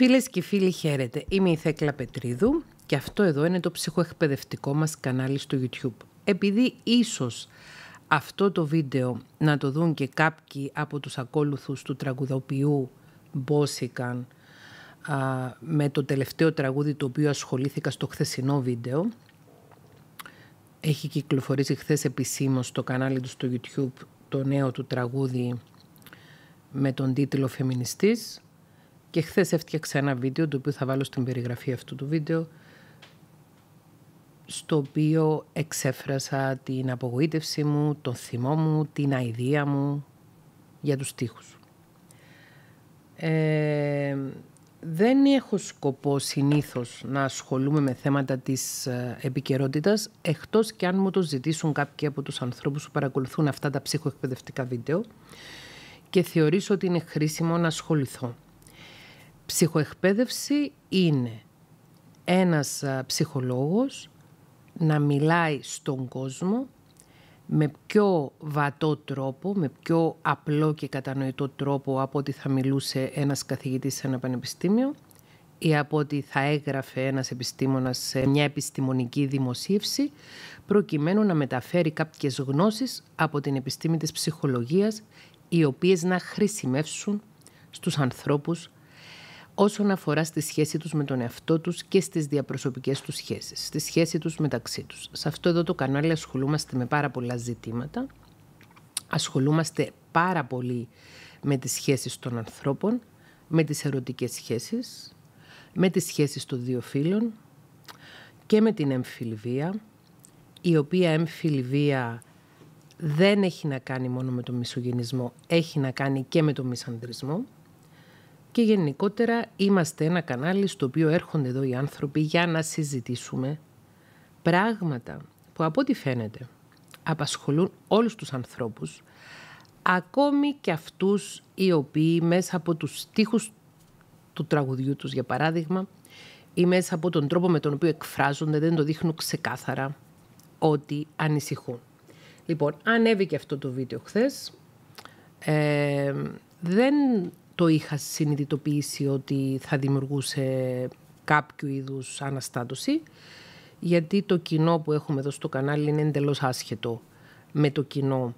Φίλες και φίλοι χαίρετε, είμαι η Θέκλα Πετρίδου και αυτό εδώ είναι το ψυχοεκπαιδευτικό μας κανάλι στο YouTube. Επειδή ίσως αυτό το βίντεο να το δουν και κάποιοι από τους ακόλουθους του τραγουδοποιού Μπόσικαν με το τελευταίο τραγούδι το οποίο ασχολήθηκα στο χθεσινό βίντεο. Έχει κυκλοφορήσει χθες επισήμως στο κανάλι του στο YouTube το νέο του τραγούδι με τον τίτλο «Φεμινιστής». Και χθες έφτιαξα ένα βίντεο, το οποίο θα βάλω στην περιγραφή αυτού του βίντεο, στο οποίο εξέφρασα την απογοήτευση μου, τον θυμό μου, την αηδία μου για τους στίχους. Ε, δεν έχω σκοπό συνήθως να ασχολούμαι με θέματα της ε, επικαιρότητας, εκτός και αν μου το ζητήσουν κάποιοι από τους ανθρώπους που παρακολουθούν αυτά τα ψυχοεκπαιδευτικά βίντεο και θεωρήσω ότι είναι χρήσιμο να ασχοληθώ. Ψυχοεκπαίδευση είναι ένας ψυχολόγος να μιλάει στον κόσμο με πιο βατό τρόπο, με πιο απλό και κατανοητό τρόπο από ότι θα μιλούσε ένας καθηγητής σε ένα πανεπιστήμιο ή από ότι θα έγραφε ένας επιστήμονας σε μια επιστημονική δημοσίευση προκειμένου να μεταφέρει κάποιες γνώσεις από την επιστήμη της ψυχολογίας οι οποίες να χρησιμεύσουν στους ανθρώπους όσον αφορά στη σχέση τους με τον εαυτό τους και στις διαπροσωπικές τους σχέσεις, στη σχέση τους μεταξύ τους. Σε αυτό εδώ το κανάλι ασχολούμαστε με πάρα πολλά ζητήματα, ασχολούμαστε πάρα πολύ με τις σχέσεις των ανθρώπων, με τις ερωτικές σχέσεις, με τις σχέσεις των δύο φίλων και με την εμφυλβία, η οποία εμφυλβία δεν έχει να κάνει μόνο με τον μισογενισμό, έχει να κάνει και με τον μισανδρισμό και γενικότερα είμαστε ένα κανάλι στο οποίο έρχονται εδώ οι άνθρωποι για να συζητήσουμε πράγματα που από ό,τι φαίνεται απασχολούν όλους τους ανθρώπους, ακόμη και αυτούς οι οποίοι μέσα από τους στίχους του τραγουδιού τους, για παράδειγμα, ή μέσα από τον τρόπο με τον οποίο εκφράζονται, δεν το δείχνουν ξεκάθαρα ότι ανησυχούν. Λοιπόν, ανέβηκε αυτό το βίντεο χθες. Ε, δεν το είχα συνειδητοποιήσει ότι θα δημιουργούσε κάποιο είδους αναστάτωση γιατί το κοινό που έχουμε εδώ στο κανάλι είναι εντελώς άσχετο με το κοινό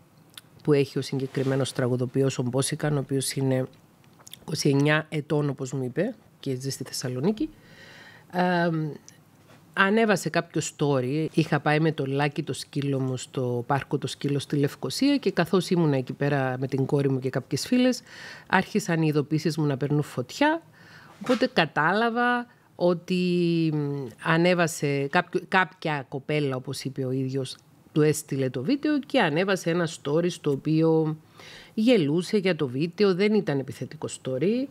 που έχει ο συγκεκριμένος τραγουδοποιός ο Μπόσικαν, ο οποίος είναι 29 ετών όπως μου είπε και ζει στη Θεσσαλονίκη Ανέβασε κάποιο story. Είχα πάει με το λάκι το σκύλο μου στο πάρκο το σκύλο στη Λευκοσία και καθώς ήμουν εκεί πέρα με την κόρη μου και κάποιες φίλες άρχισαν οι ειδοποίησεις μου να παίρνουν φωτιά. Οπότε κατάλαβα ότι ανέβασε κάποιο, κάποια κοπέλα όπως είπε ο ίδιος του έστειλε το βίντεο και ανέβασε ένα story στο οποίο γελούσε για το βίντεο. Δεν ήταν επιθετικό story.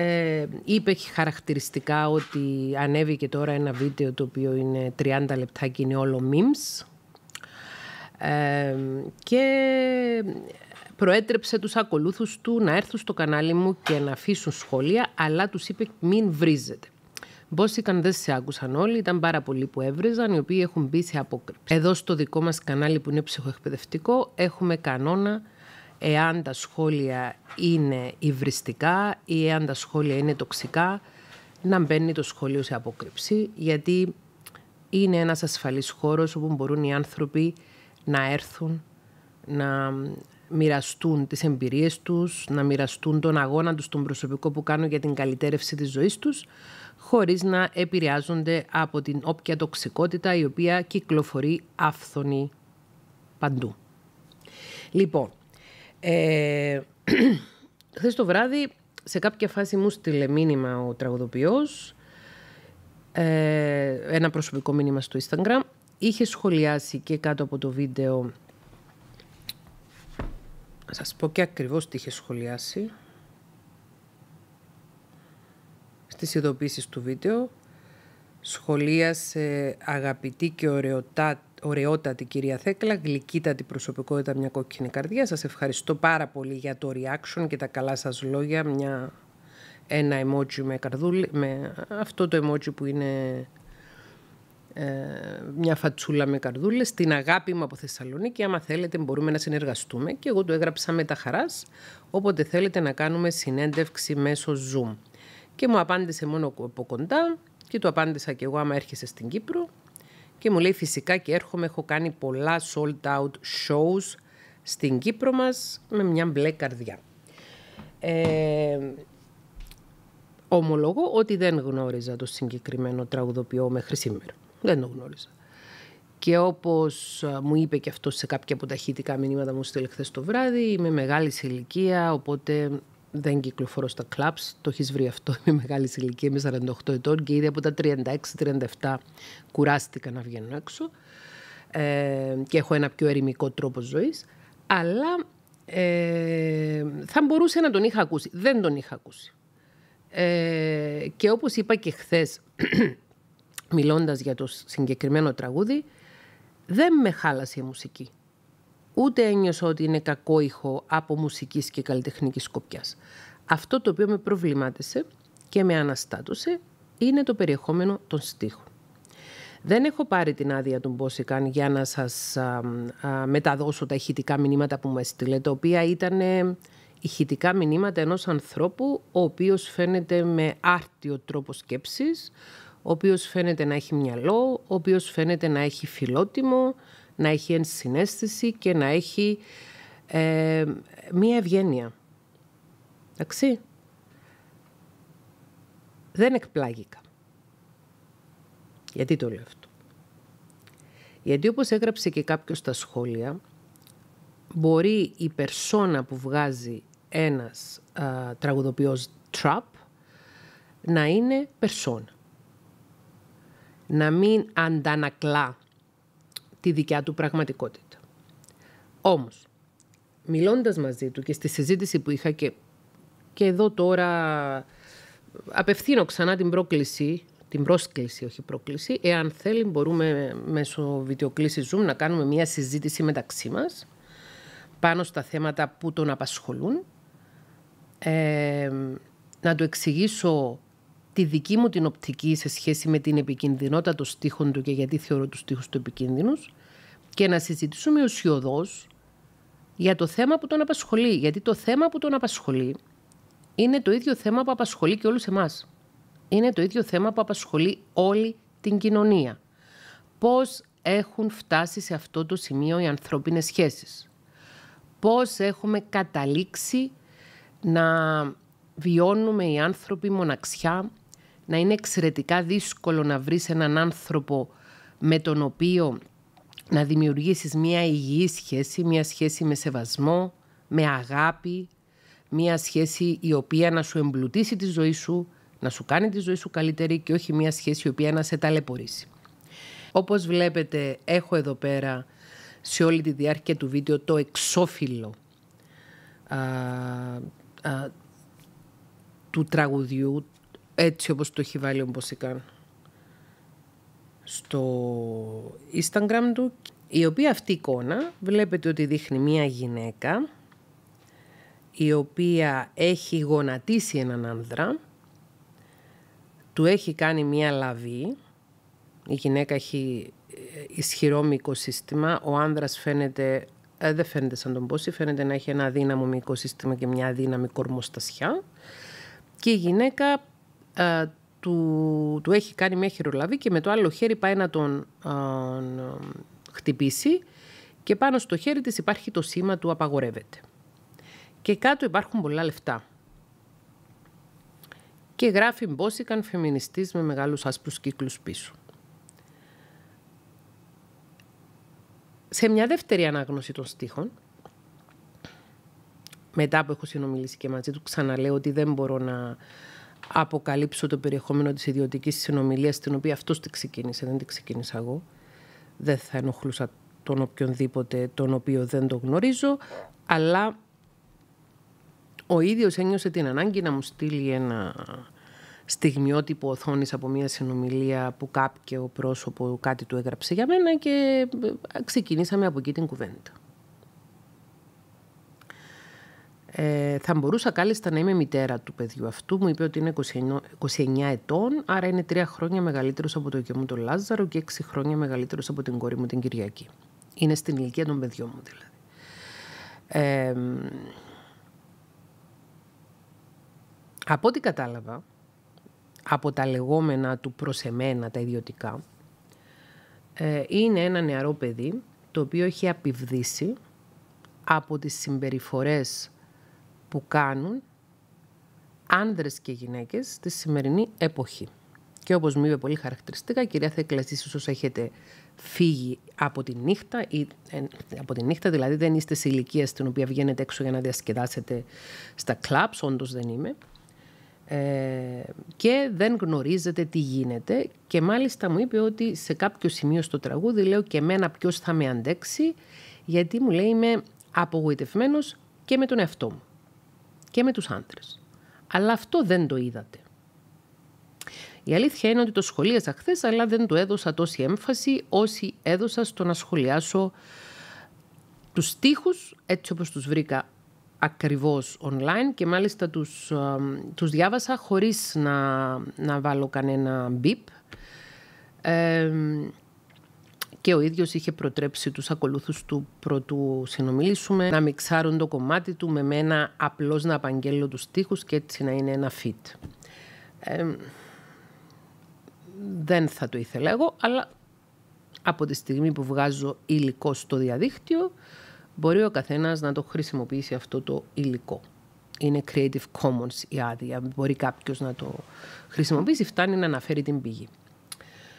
Ε, είπε χαρακτηριστικά ότι ανέβηκε τώρα ένα βίντεο το οποίο είναι 30 λεπτά και είναι όλο memes. Ε, και προέτρεψε τους ακολούθους του να έρθουν στο κανάλι μου και να αφήσουν σχόλια, αλλά τους είπε μην βρίζετε. Μπόσικαν δεν σε άκουσαν όλοι, ήταν πάρα πολλοί που έβριζαν, οι οποίοι έχουν μπει σε απόκρυψη. Εδώ στο δικό μας κανάλι που είναι ψυχοεκπαιδευτικό έχουμε κανόνα εάν τα σχόλια είναι υβριστικά ή εάν τα σχόλια είναι τοξικά, να μπαίνει το σχολείο σε απόκρυψη, γιατί είναι ένας ασφαλής χώρος όπου μπορούν οι άνθρωποι να έρθουν, να μοιραστούν τις εμπειρίες τους, να μοιραστούν τον αγώνα τους, τον προσωπικό που κάνουν για την καλυτέρευση της ζωής τους, χωρίς να επηρεάζονται από την όποια τοξικότητα η οποία κυκλοφορεί άφθονη παντού. Λοιπόν, ε, Χθες το βράδυ, σε κάποια φάση μου στείλε μήνυμα ο τραγουδοποιός, ε, ένα προσωπικό μήνυμα στο Instagram. Είχε σχολιάσει και κάτω από το βίντεο... Θα σας πω και ακριβώς τι είχε σχολιάσει. Στις ειδοποίησεις του βίντεο σχολίασε αγαπητή και ωραιοτάτη ωραιότατη κυρία Θέκλα, γλυκύτατη προσωπικότητα, μια κόκκινη καρδιά. Σας ευχαριστώ πάρα πολύ για το reaction και τα καλά σας λόγια. Μια, ένα emoji με καρδούλη, με αυτό το emoji που είναι ε, μια φατσούλα με καρδούλες Την αγάπη μου από Θεσσαλονίκη, άμα θέλετε μπορούμε να συνεργαστούμε. Και εγώ το έγραψα με τα χαράς, όποτε θέλετε να κάνουμε συνέντευξη μέσω Zoom. Και μου απάντησε μόνο από κοντά και το απάντησα και εγώ άμα έρχεσαι στην Κύπρο και μου λέει φυσικά και έρχομαι, έχω κάνει πολλά sold out shows στην Κύπρο μας με μια μπλε καρδιά. Ε, ομολογώ ότι δεν γνώριζα το συγκεκριμένο τραγουδοποιό μέχρι σήμερα. Δεν το γνώριζα. Και όπως ε, μου είπε και αυτό σε κάποια από τα μηνύματα μου στείλε το βράδυ, είμαι μεγάλης ηλικία, οπότε δεν κυκλοφορώ στα κλαμπς, το έχεις βρει αυτό, είμαι μεγάλης ηλικίας, είμαι 48 ετών και ήδη από τα 36-37 κουράστηκα να βγαίνω έξω ε, και έχω ένα πιο ερημικό τρόπο ζωής, αλλά ε, θα μπορούσε να τον είχα ακούσει. Δεν τον είχα ακούσει. Ε, και όπως είπα και χθες, μιλώντας για το συγκεκριμένο τραγούδι, δεν με χάλασε η μουσική ούτε ένιωσα ότι είναι κακό ήχο από μουσικής και καλλιτεχνικής σκοπιάς. Αυτό το οποίο με προβλημάτισε και με αναστάτωσε είναι το περιεχόμενο των στίχων. Δεν έχω πάρει την άδεια του Μπόσικαν για να σας μεταδώσω τα ηχητικά μηνύματα που μου έστειλε, τα οποία ήταν ε, ηχητικά μηνύματα ενός ανθρώπου, ο οποίος φαίνεται με άρτιο τρόπο σκέψης, ο οποίος φαίνεται να έχει μυαλό, ο οποίος φαίνεται να έχει φιλότιμο, να έχει ενσυναίσθηση και να έχει ε, μία ευγένεια. Εντάξει. Δεν εκπλάγηκα. Γιατί το λέω αυτό. Γιατί όπως έγραψε και κάποιος στα σχόλια, μπορεί η περσόνα που βγάζει ένας α, τραγουδοποιός τραπ να είναι περσόνα. Να μην αντανακλά τη δικιά του πραγματικότητα. Όμως, μιλώντας μαζί του και στη συζήτηση που είχα και, και εδώ τώρα απευθύνω ξανά την πρόκληση, την πρόσκληση όχι πρόκληση, εάν θέλει μπορούμε μέσω βιντεοκλήσης Zoom να κάνουμε μια συζήτηση μεταξύ μας πάνω στα θέματα που τον απασχολούν, ε, να του εξηγήσω τη δική μου την οπτική σε σχέση με την επικίνδυνοτητα των στίχων του και γιατί θεωρώ τους στίχους του επικίνδυνους και να συζητήσουμε ουσιοδός για το θέμα που τον απασχολεί. Γιατί το θέμα που τον απασχολεί είναι το ίδιο θέμα που απασχολεί και όλους εμάς. Είναι το ίδιο θέμα που απασχολεί όλη την κοινωνία. Πώς έχουν φτάσει σε αυτό το σημείο οι ανθρώπινες σχέσεις. Πώς έχουμε καταλήξει να βιώνουμε οι άνθρωποι μοναξιά, να είναι εξαιρετικά δύσκολο να βρεις έναν άνθρωπο με τον οποίο να δημιουργήσεις μια υγιή σχέση, μια σχέση με σεβασμό, με αγάπη, μια σχέση η οποία να σου εμπλουτίσει τη ζωή σου, να σου κάνει τη ζωή σου καλύτερη και όχι μια σχέση η οποία να σε ταλαιπωρήσει. Όπως βλέπετε έχω εδώ πέρα σε όλη τη διάρκεια του βίντεο το εξώφυλλο του τραγουδιού έτσι όπως το έχει βάλει ο Μποσικάν στο, Instagram του, η οποία αυτή εικόνα βλέπετε ότι δείχνει μία γυναίκα η οποία έχει γονατίσει έναν άνδρα, του έχει κάνει μία λαβή, η γυναίκα έχει ε, ισχυρό μυϊκό σύστημα, ο άνδρας φαίνεται, ε, δεν φαίνεται σαν τον πόση, φαίνεται να έχει ένα δύναμο μυϊκό σύστημα και μια δύναμη κορμοστασιά και η γυναίκα ε, του, του έχει κάνει μια χειρολαβή και με το άλλο χέρι πάει να τον χτυπήσει και πάνω στο χέρι της υπάρχει το σήμα του απαγορεύεται. Και κάτω υπάρχουν πολλά λεφτά. Και γράφει Μπόσικαν φεμινιστής με μεγάλους άσπρους κύκλους πίσω. Σε μια δεύτερη ανάγνωση των στίχων, μετά που έχω συνομιλήσει και μαζί του, ξαναλέω ότι δεν μπορώ να, αποκαλύψω το περιεχόμενο της ιδιωτικής συνομιλίας την οποία αυτός τη ξεκίνησε, δεν την ξεκίνησα εγώ. Δεν θα ενοχλούσα τον οποιονδήποτε τον οποίο δεν το γνωρίζω, αλλά ο ίδιος ένιωσε την ανάγκη να μου στείλει ένα στιγμιότυπο οθόνης από μια συνομιλία που κάποιο πρόσωπο κάτι του έγραψε για μένα και ξεκινήσαμε από εκεί την κουβέντα. Ε, θα μπορούσα κάλλιστα να είμαι μητέρα του παιδιού αυτού. Μου είπε ότι είναι 29 ετών, άρα είναι 3 χρόνια μεγαλύτερος από το γιο μου τον Λάζαρο και 6 χρόνια μεγαλύτερος από την κόρη μου την Κυριακή. Είναι στην ηλικία των παιδιών μου δηλαδή. Ε, από ό,τι κατάλαβα, από τα λεγόμενα του προς εμένα, τα ιδιωτικά, ε, είναι ένα νεαρό παιδί το οποίο έχει απειβδίσει από τις συμπεριφορές που κάνουν άνδρες και γυναίκες στη σημερινή εποχή. Και όπως μου είπε πολύ χαρακτηριστικά, κυρία εσείς ίσως έχετε φύγει από τη νύχτα, ή, ε, από τη νύχτα δηλαδή δεν είστε σε ηλικία στην οποία βγαίνετε έξω για να διασκεδάσετε στα κλαμπς, όντως δεν είμαι. Ε, και δεν γνωρίζετε τι γίνεται και μάλιστα μου είπε ότι σε κάποιο σημείο στο τραγούδι λέω και εμένα ποιος θα με αντέξει γιατί μου λέει είμαι απογοητευμένος και με τον εαυτό μου και με τους άντρες. Αλλά αυτό δεν το είδατε. Η αλήθεια είναι ότι το σχολίασα χθες, αλλά δεν το έδωσα τόση έμφαση όσοι έδωσα στο να σχολιάσω τους στίχους έτσι όπως τους βρήκα ακριβώς online και μάλιστα τους, τους διάβασα χωρίς να, να βάλω κανένα μπιπ. Ε, και ο ίδιος είχε προτρέψει τους ακολούθους του πρωτού συνομιλήσουμε να μιξάρουν το κομμάτι του με μένα απλώς να απαγγέλλω τους στίχους και έτσι να είναι ένα fit. δεν θα το ήθελα εγώ, αλλά από τη στιγμή που βγάζω υλικό στο διαδίκτυο, μπορεί ο καθένας να το χρησιμοποιήσει αυτό το υλικό. Είναι Creative Commons η άδεια. Μπορεί κάποιος να το χρησιμοποιήσει, φτάνει να αναφέρει την πηγή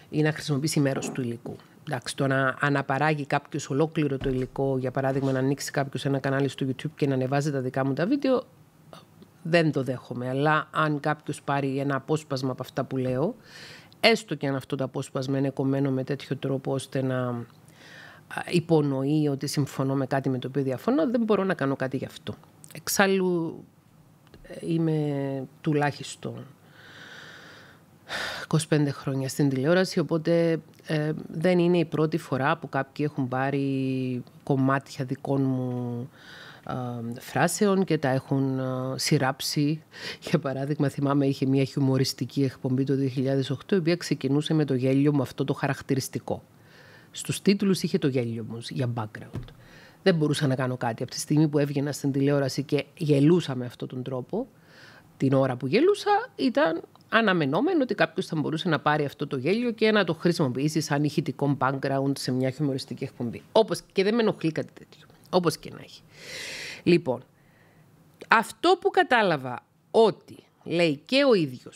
ή να χρησιμοποιήσει μέρος του υλικού. Εντάξει, το να αναπαράγει κάποιος ολόκληρο το υλικό, για παράδειγμα, να ανοίξει κάποιος ένα κανάλι στο YouTube και να ανεβάζει τα δικά μου τα βίντεο, δεν το δέχομαι. Αλλά αν κάποιος πάρει ένα απόσπασμα από αυτά που λέω, έστω και αν αυτό το απόσπασμα είναι κομμένο με τέτοιο τρόπο ώστε να υπονοεί ότι συμφωνώ με κάτι με το οποίο διαφωνώ, δεν μπορώ να κάνω κάτι γι' αυτό. Εξάλλου ε, είμαι τουλάχιστον 25 χρόνια στην τηλεόραση, οπότε ε, δεν είναι η πρώτη φορά που κάποιοι έχουν πάρει κομμάτια δικών μου ε, φράσεων και τα έχουν ε, σειράψει. Για παράδειγμα, θυμάμαι, είχε μια χιουμοριστική εκπομπή το 2008, η οποία ξεκινούσε με το γέλιο μου αυτό το χαρακτηριστικό. Στους τίτλους είχε το γέλιο μου για background. Δεν μπορούσα να κάνω κάτι. Από τη στιγμή που έβγαινα στην τηλεόραση και γελούσα με αυτόν τον τρόπο, την ώρα που γελούσα ήταν αναμενόμενο ότι κάποιος θα μπορούσε να πάρει αυτό το γέλιο και να το χρησιμοποιήσει σαν ηχητικό background σε μια χιουμοριστική εκπομπή. Όπως και δεν με ενοχλεί κάτι τέτοιο. Όπως και να έχει. Λοιπόν, αυτό που κατάλαβα ότι λέει και ο ίδιος,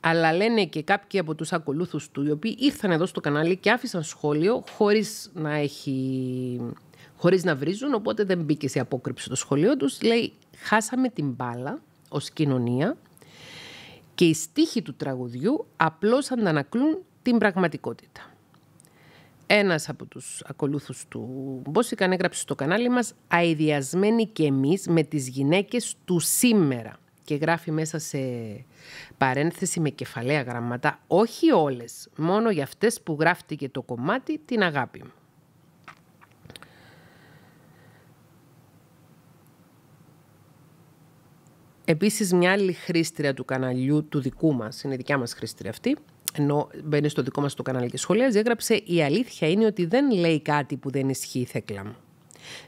αλλά λένε και κάποιοι από τους ακολουθού του, οι οποίοι ήρθαν εδώ στο κανάλι και άφησαν σχόλιο χωρίς να, έχει... να βρίζουν, οπότε δεν μπήκε σε απόκρυψη το σχολείο τους. Λέει, χάσαμε την μπάλα ως κοινωνία και οι στίχοι του τραγουδιού απλώς αντανακλούν την πραγματικότητα. Ένας από τους ακολούθους του Μπόσικαν έγραψε στο κανάλι μας αιδιασμένοι και εμείς με τις γυναίκες του σήμερα» και γράφει μέσα σε παρένθεση με κεφαλαία γραμματά «Όχι όλες, μόνο για αυτές που γράφτηκε το κομμάτι την αγάπη μου». Επίσης, μια άλλη χρήστρια του καναλιού του δικού μας είναι η δικιά μας χρήστρια αυτή, ενώ μπαίνει στο δικό μας το κανάλι και σχολεία, έγραψε «Η αλήθεια είναι ότι δεν λέει κάτι που δεν ισχύει η θέκλα μου.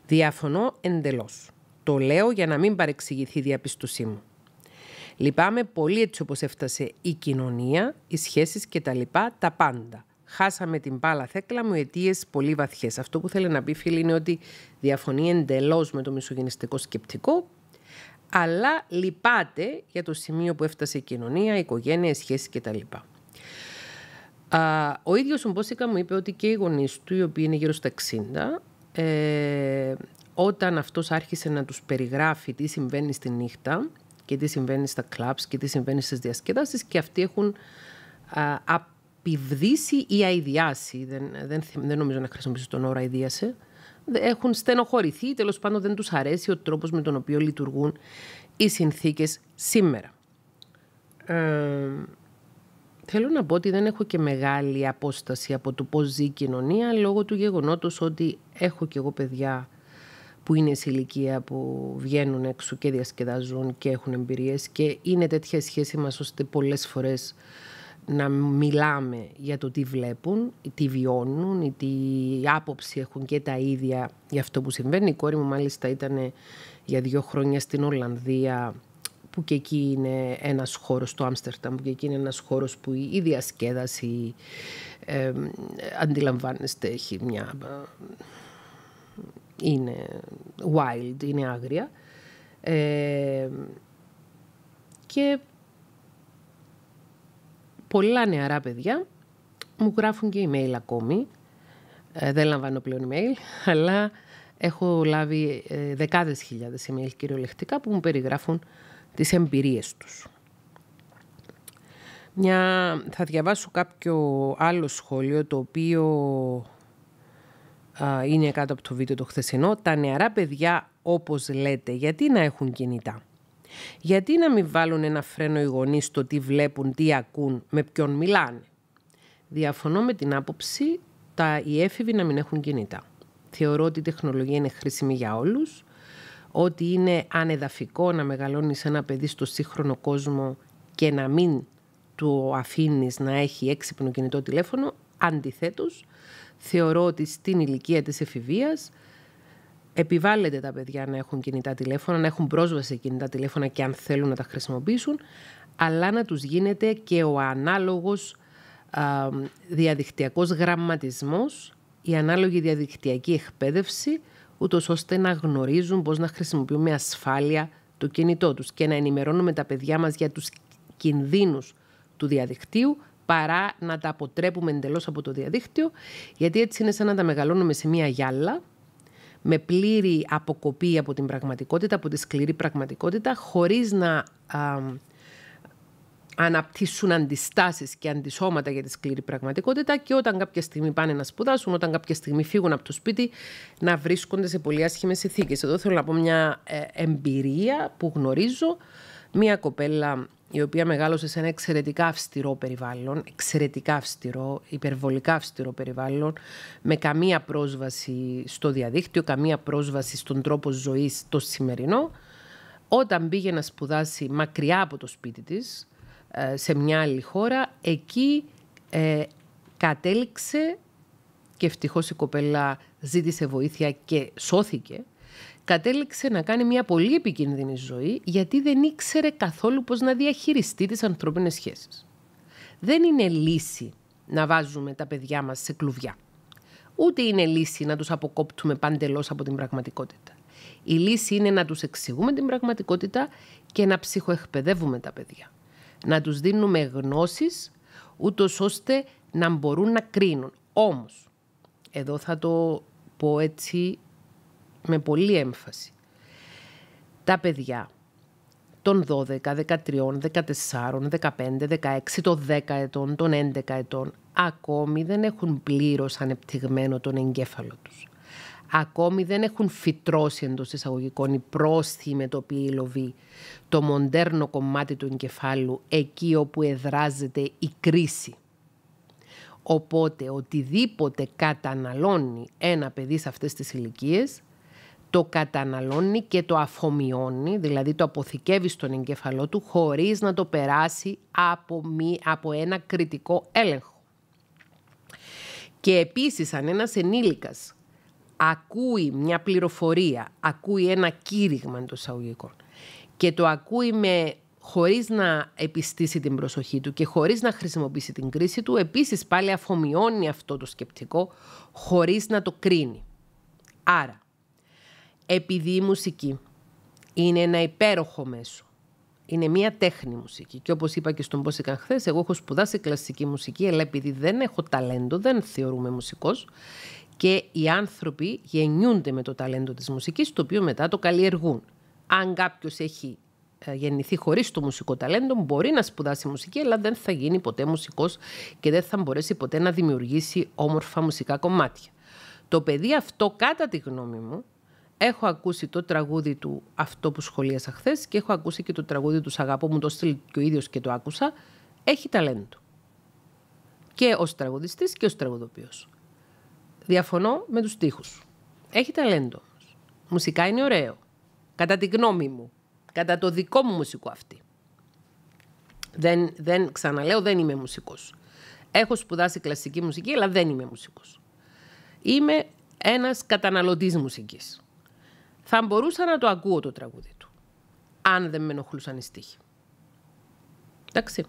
Διαφωνώ εντελώς. Το λέω για να μην παρεξηγηθεί η διαπιστωσή μου. Λυπάμαι πολύ έτσι όπως έφτασε η κοινωνία, οι σχέσεις και τα λοιπά, τα πάντα. Χάσαμε την πάλα θέκλα μου αιτίες πολύ βαθιές. Αυτό που θέλει να πει, φίλοι, είναι ότι διαφωνεί εντελώς με το μισογενιστικό σκεπτικό αλλά λυπάται για το σημείο που έφτασε η κοινωνία, η οικογένεια, οι σχέσεις κτλ. Ο ίδιος ο Μπόσικα μου είπε ότι και οι γονείς του, οι οποίοι είναι γύρω στα 60, ε, όταν αυτός άρχισε να τους περιγράφει τι συμβαίνει στη νύχτα και τι συμβαίνει στα κλαμπς και τι συμβαίνει στις διασκέδασεις και αυτοί έχουν α, απειβδίσει ή αειδιάσει. Δεν, δεν νομίζω να χρησιμοποιήσω τον όρο αειδιάσε έχουν στενοχωρηθεί, τέλος πάντων δεν τους αρέσει ο τρόπος με τον οποίο λειτουργούν οι συνθήκες σήμερα. Ε, θέλω να πω ότι δεν έχω και μεγάλη απόσταση από το πώς ζει η κοινωνία λόγω του γεγονότος ότι έχω και εγώ παιδιά που είναι σε ηλικία που βγαίνουν έξω και διασκεδάζουν και έχουν εμπειρίες και είναι τέτοια σχέση μας ώστε πολλές φορές να μιλάμε για το τι βλέπουν, τι βιώνουν, ή τι άποψη έχουν και τα ίδια για αυτό που συμβαίνει. Η κόρη μου μάλιστα ήταν για δύο χρόνια στην Ολλανδία που και εκεί είναι ένας χώρος, το Άμστερνταμ, που και εκεί είναι ένας χώρος που η διασκέδαση, ε, αντιλαμβάνεστε, έχει μια... είναι wild, είναι άγρια. Ε, και πολλά νεαρά παιδιά μου γράφουν και email ακόμη. Ε, δεν λαμβάνω πλέον email, αλλά έχω λάβει ε, δεκάδες χιλιάδες email κυριολεκτικά που μου περιγράφουν τις εμπειρίες τους. Μια, θα διαβάσω κάποιο άλλο σχόλιο το οποίο είναι κάτω από το βίντεο το χθεσινό. Τα νεαρά παιδιά όπως λέτε γιατί να έχουν κινητά. Γιατί να μην βάλουν ένα φρένο οι γονείς στο τι βλέπουν, τι ακούν, με ποιον μιλάνε. Διαφωνώ με την άποψη τα οι έφηβοι να μην έχουν κινητά. Θεωρώ ότι η τεχνολογία είναι χρήσιμη για όλους, ότι είναι ανεδαφικό να μεγαλώνεις ένα παιδί στο σύγχρονο κόσμο και να μην του αφήνεις να έχει έξυπνο κινητό τηλέφωνο. Αντιθέτως, θεωρώ ότι στην ηλικία της εφηβείας επιβάλλεται τα παιδιά να έχουν κινητά τηλέφωνα, να έχουν πρόσβαση σε κινητά τηλέφωνα και αν θέλουν να τα χρησιμοποιήσουν, αλλά να τους γίνεται και ο ανάλογος α, διαδικτυακός γραμματισμός, η ανάλογη διαδικτυακή εκπαίδευση, ούτως ώστε να γνωρίζουν πώς να χρησιμοποιούν με ασφάλεια το κινητό τους και να ενημερώνουμε τα παιδιά μας για τους κινδύνους του διαδικτύου, παρά να τα αποτρέπουμε εντελώς από το διαδίκτυο, γιατί έτσι είναι σαν να τα μεγαλώνουμε σε μία γυάλα, με πλήρη αποκοπή από την πραγματικότητα, από τη σκληρή πραγματικότητα, χωρίς να α, αναπτύσσουν αντιστάσεις και αντισώματα για τη σκληρή πραγματικότητα και όταν κάποια στιγμή πάνε να σπουδάσουν, όταν κάποια στιγμή φύγουν από το σπίτι, να βρίσκονται σε πολύ άσχημες ηθίκες. Εδώ θέλω να πω μια ε, εμπειρία που γνωρίζω, μία κοπέλα η οποία μεγάλωσε σε ένα εξαιρετικά αυστηρό περιβάλλον, εξαιρετικά αυστηρό, υπερβολικά αυστηρό περιβάλλον, με καμία πρόσβαση στο διαδίκτυο, καμία πρόσβαση στον τρόπο ζωής το σημερινό, όταν πήγε να σπουδάσει μακριά από το σπίτι της, ε, σε μια άλλη χώρα, εκεί ε, κατέληξε και ευτυχώς η κοπέλα ζήτησε βοήθεια και σώθηκε κατέληξε να κάνει μια πολύ επικίνδυνη ζωή γιατί δεν ήξερε καθόλου πώς να διαχειριστεί τις ανθρώπινες σχέσεις. Δεν είναι λύση να βάζουμε τα παιδιά μας σε κλουβιά. Ούτε είναι λύση να τους αποκόπτουμε παντελώς από την πραγματικότητα. Η λύση είναι να τους εξηγούμε την πραγματικότητα και να ψυχοεκπαιδεύουμε τα παιδιά. Να τους δίνουμε γνώσεις ούτως ώστε να μπορούν να κρίνουν. Όμως, εδώ θα το πω έτσι με πολλή έμφαση τα παιδιά των 12, 13, 14, 15, 16, των 10 ετών, των 11 ετών ακόμη δεν έχουν πλήρως ανεπτυγμένο τον εγκέφαλο τους. Ακόμη δεν έχουν φυτρώσει εντός εισαγωγικών οι με το λοβή, το μοντέρνο κομμάτι του εγκεφάλου, εκεί όπου εδράζεται η κρίση. Οπότε οτιδήποτε καταναλώνει ένα παιδί σε αυτές τις ηλικίες το καταναλώνει και το αφομοιώνει, δηλαδή το αποθηκεύει στον εγκέφαλό του χωρίς να το περάσει από, από ένα κριτικό έλεγχο. Και επίσης αν ένας ενήλικας ακούει μια πληροφορία, ακούει ένα κήρυγμα εντός αγωγικών και το ακούει με χωρίς να επιστήσει την προσοχή του και χωρίς να χρησιμοποιήσει την κρίση του, επίσης πάλι αφομοιώνει αυτό το σκεπτικό χωρίς να το κρίνει. Άρα, επειδή η μουσική είναι ένα υπέροχο μέσο. Είναι μια τέχνη μουσική. Και όπως είπα και στον Πόσικαν χθες, εγώ έχω σπουδάσει κλασική μουσική, αλλά επειδή δεν έχω ταλέντο, δεν θεωρούμε μουσικός. Και οι άνθρωποι γεννιούνται με το ταλέντο της μουσικής, το οποίο μετά το καλλιεργούν. Αν κάποιος έχει ε, γεννηθεί χωρίς το μουσικό ταλέντο, μπορεί να σπουδάσει μουσική, αλλά δεν θα γίνει ποτέ μουσικός και δεν θα μπορέσει ποτέ να δημιουργήσει όμορφα μουσικά κομμάτια. Το παιδί αυτό, κατά τη γνώμη μου, Έχω ακούσει το τραγούδι του αυτό που σχολίασα χθες και έχω ακούσει και το τραγούδι του αγαπώ μου, το στυλ και ο ίδιος και το άκουσα. Έχει ταλέντο. Και ως τραγουδιστής και ως τραγουδοποιός. Διαφωνώ με τους τοίχου. Έχει ταλέντο. Μουσικά είναι ωραίο. Κατά τη γνώμη μου. Κατά το δικό μου μουσικό αυτή. Δεν, δεν ξαναλέω, δεν είμαι μουσικός. Έχω σπουδάσει κλασική μουσική, αλλά δεν είμαι μουσικός. Είμαι ένας καταναλωτής μουσικής θα μπορούσα να το ακούω το τραγούδι του. Αν δεν με ενοχλούσαν οι στίχοι. Εντάξει.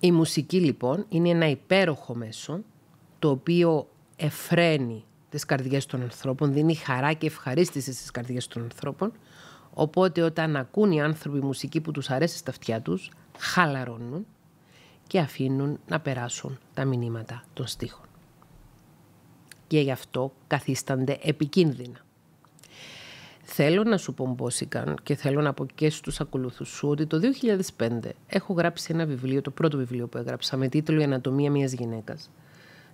Η μουσική λοιπόν είναι ένα υπέροχο μέσο το οποίο εφραίνει τις καρδιές των ανθρώπων, δίνει χαρά και ευχαρίστηση στις καρδιές των ανθρώπων. Οπότε όταν ακούν οι άνθρωποι μουσική που τους αρέσει στα αυτιά τους, χαλαρώνουν και αφήνουν να περάσουν τα μηνύματα των στίχων. Και γι' αυτό καθίστανται επικίνδυνα. Θέλω να σου πω καν και θέλω να πω και στους ακολουθούς σου ότι το 2005 έχω γράψει ένα βιβλίο, το πρώτο βιβλίο που έγραψα με τίτλο «Η ανατομία μιας γυναίκας»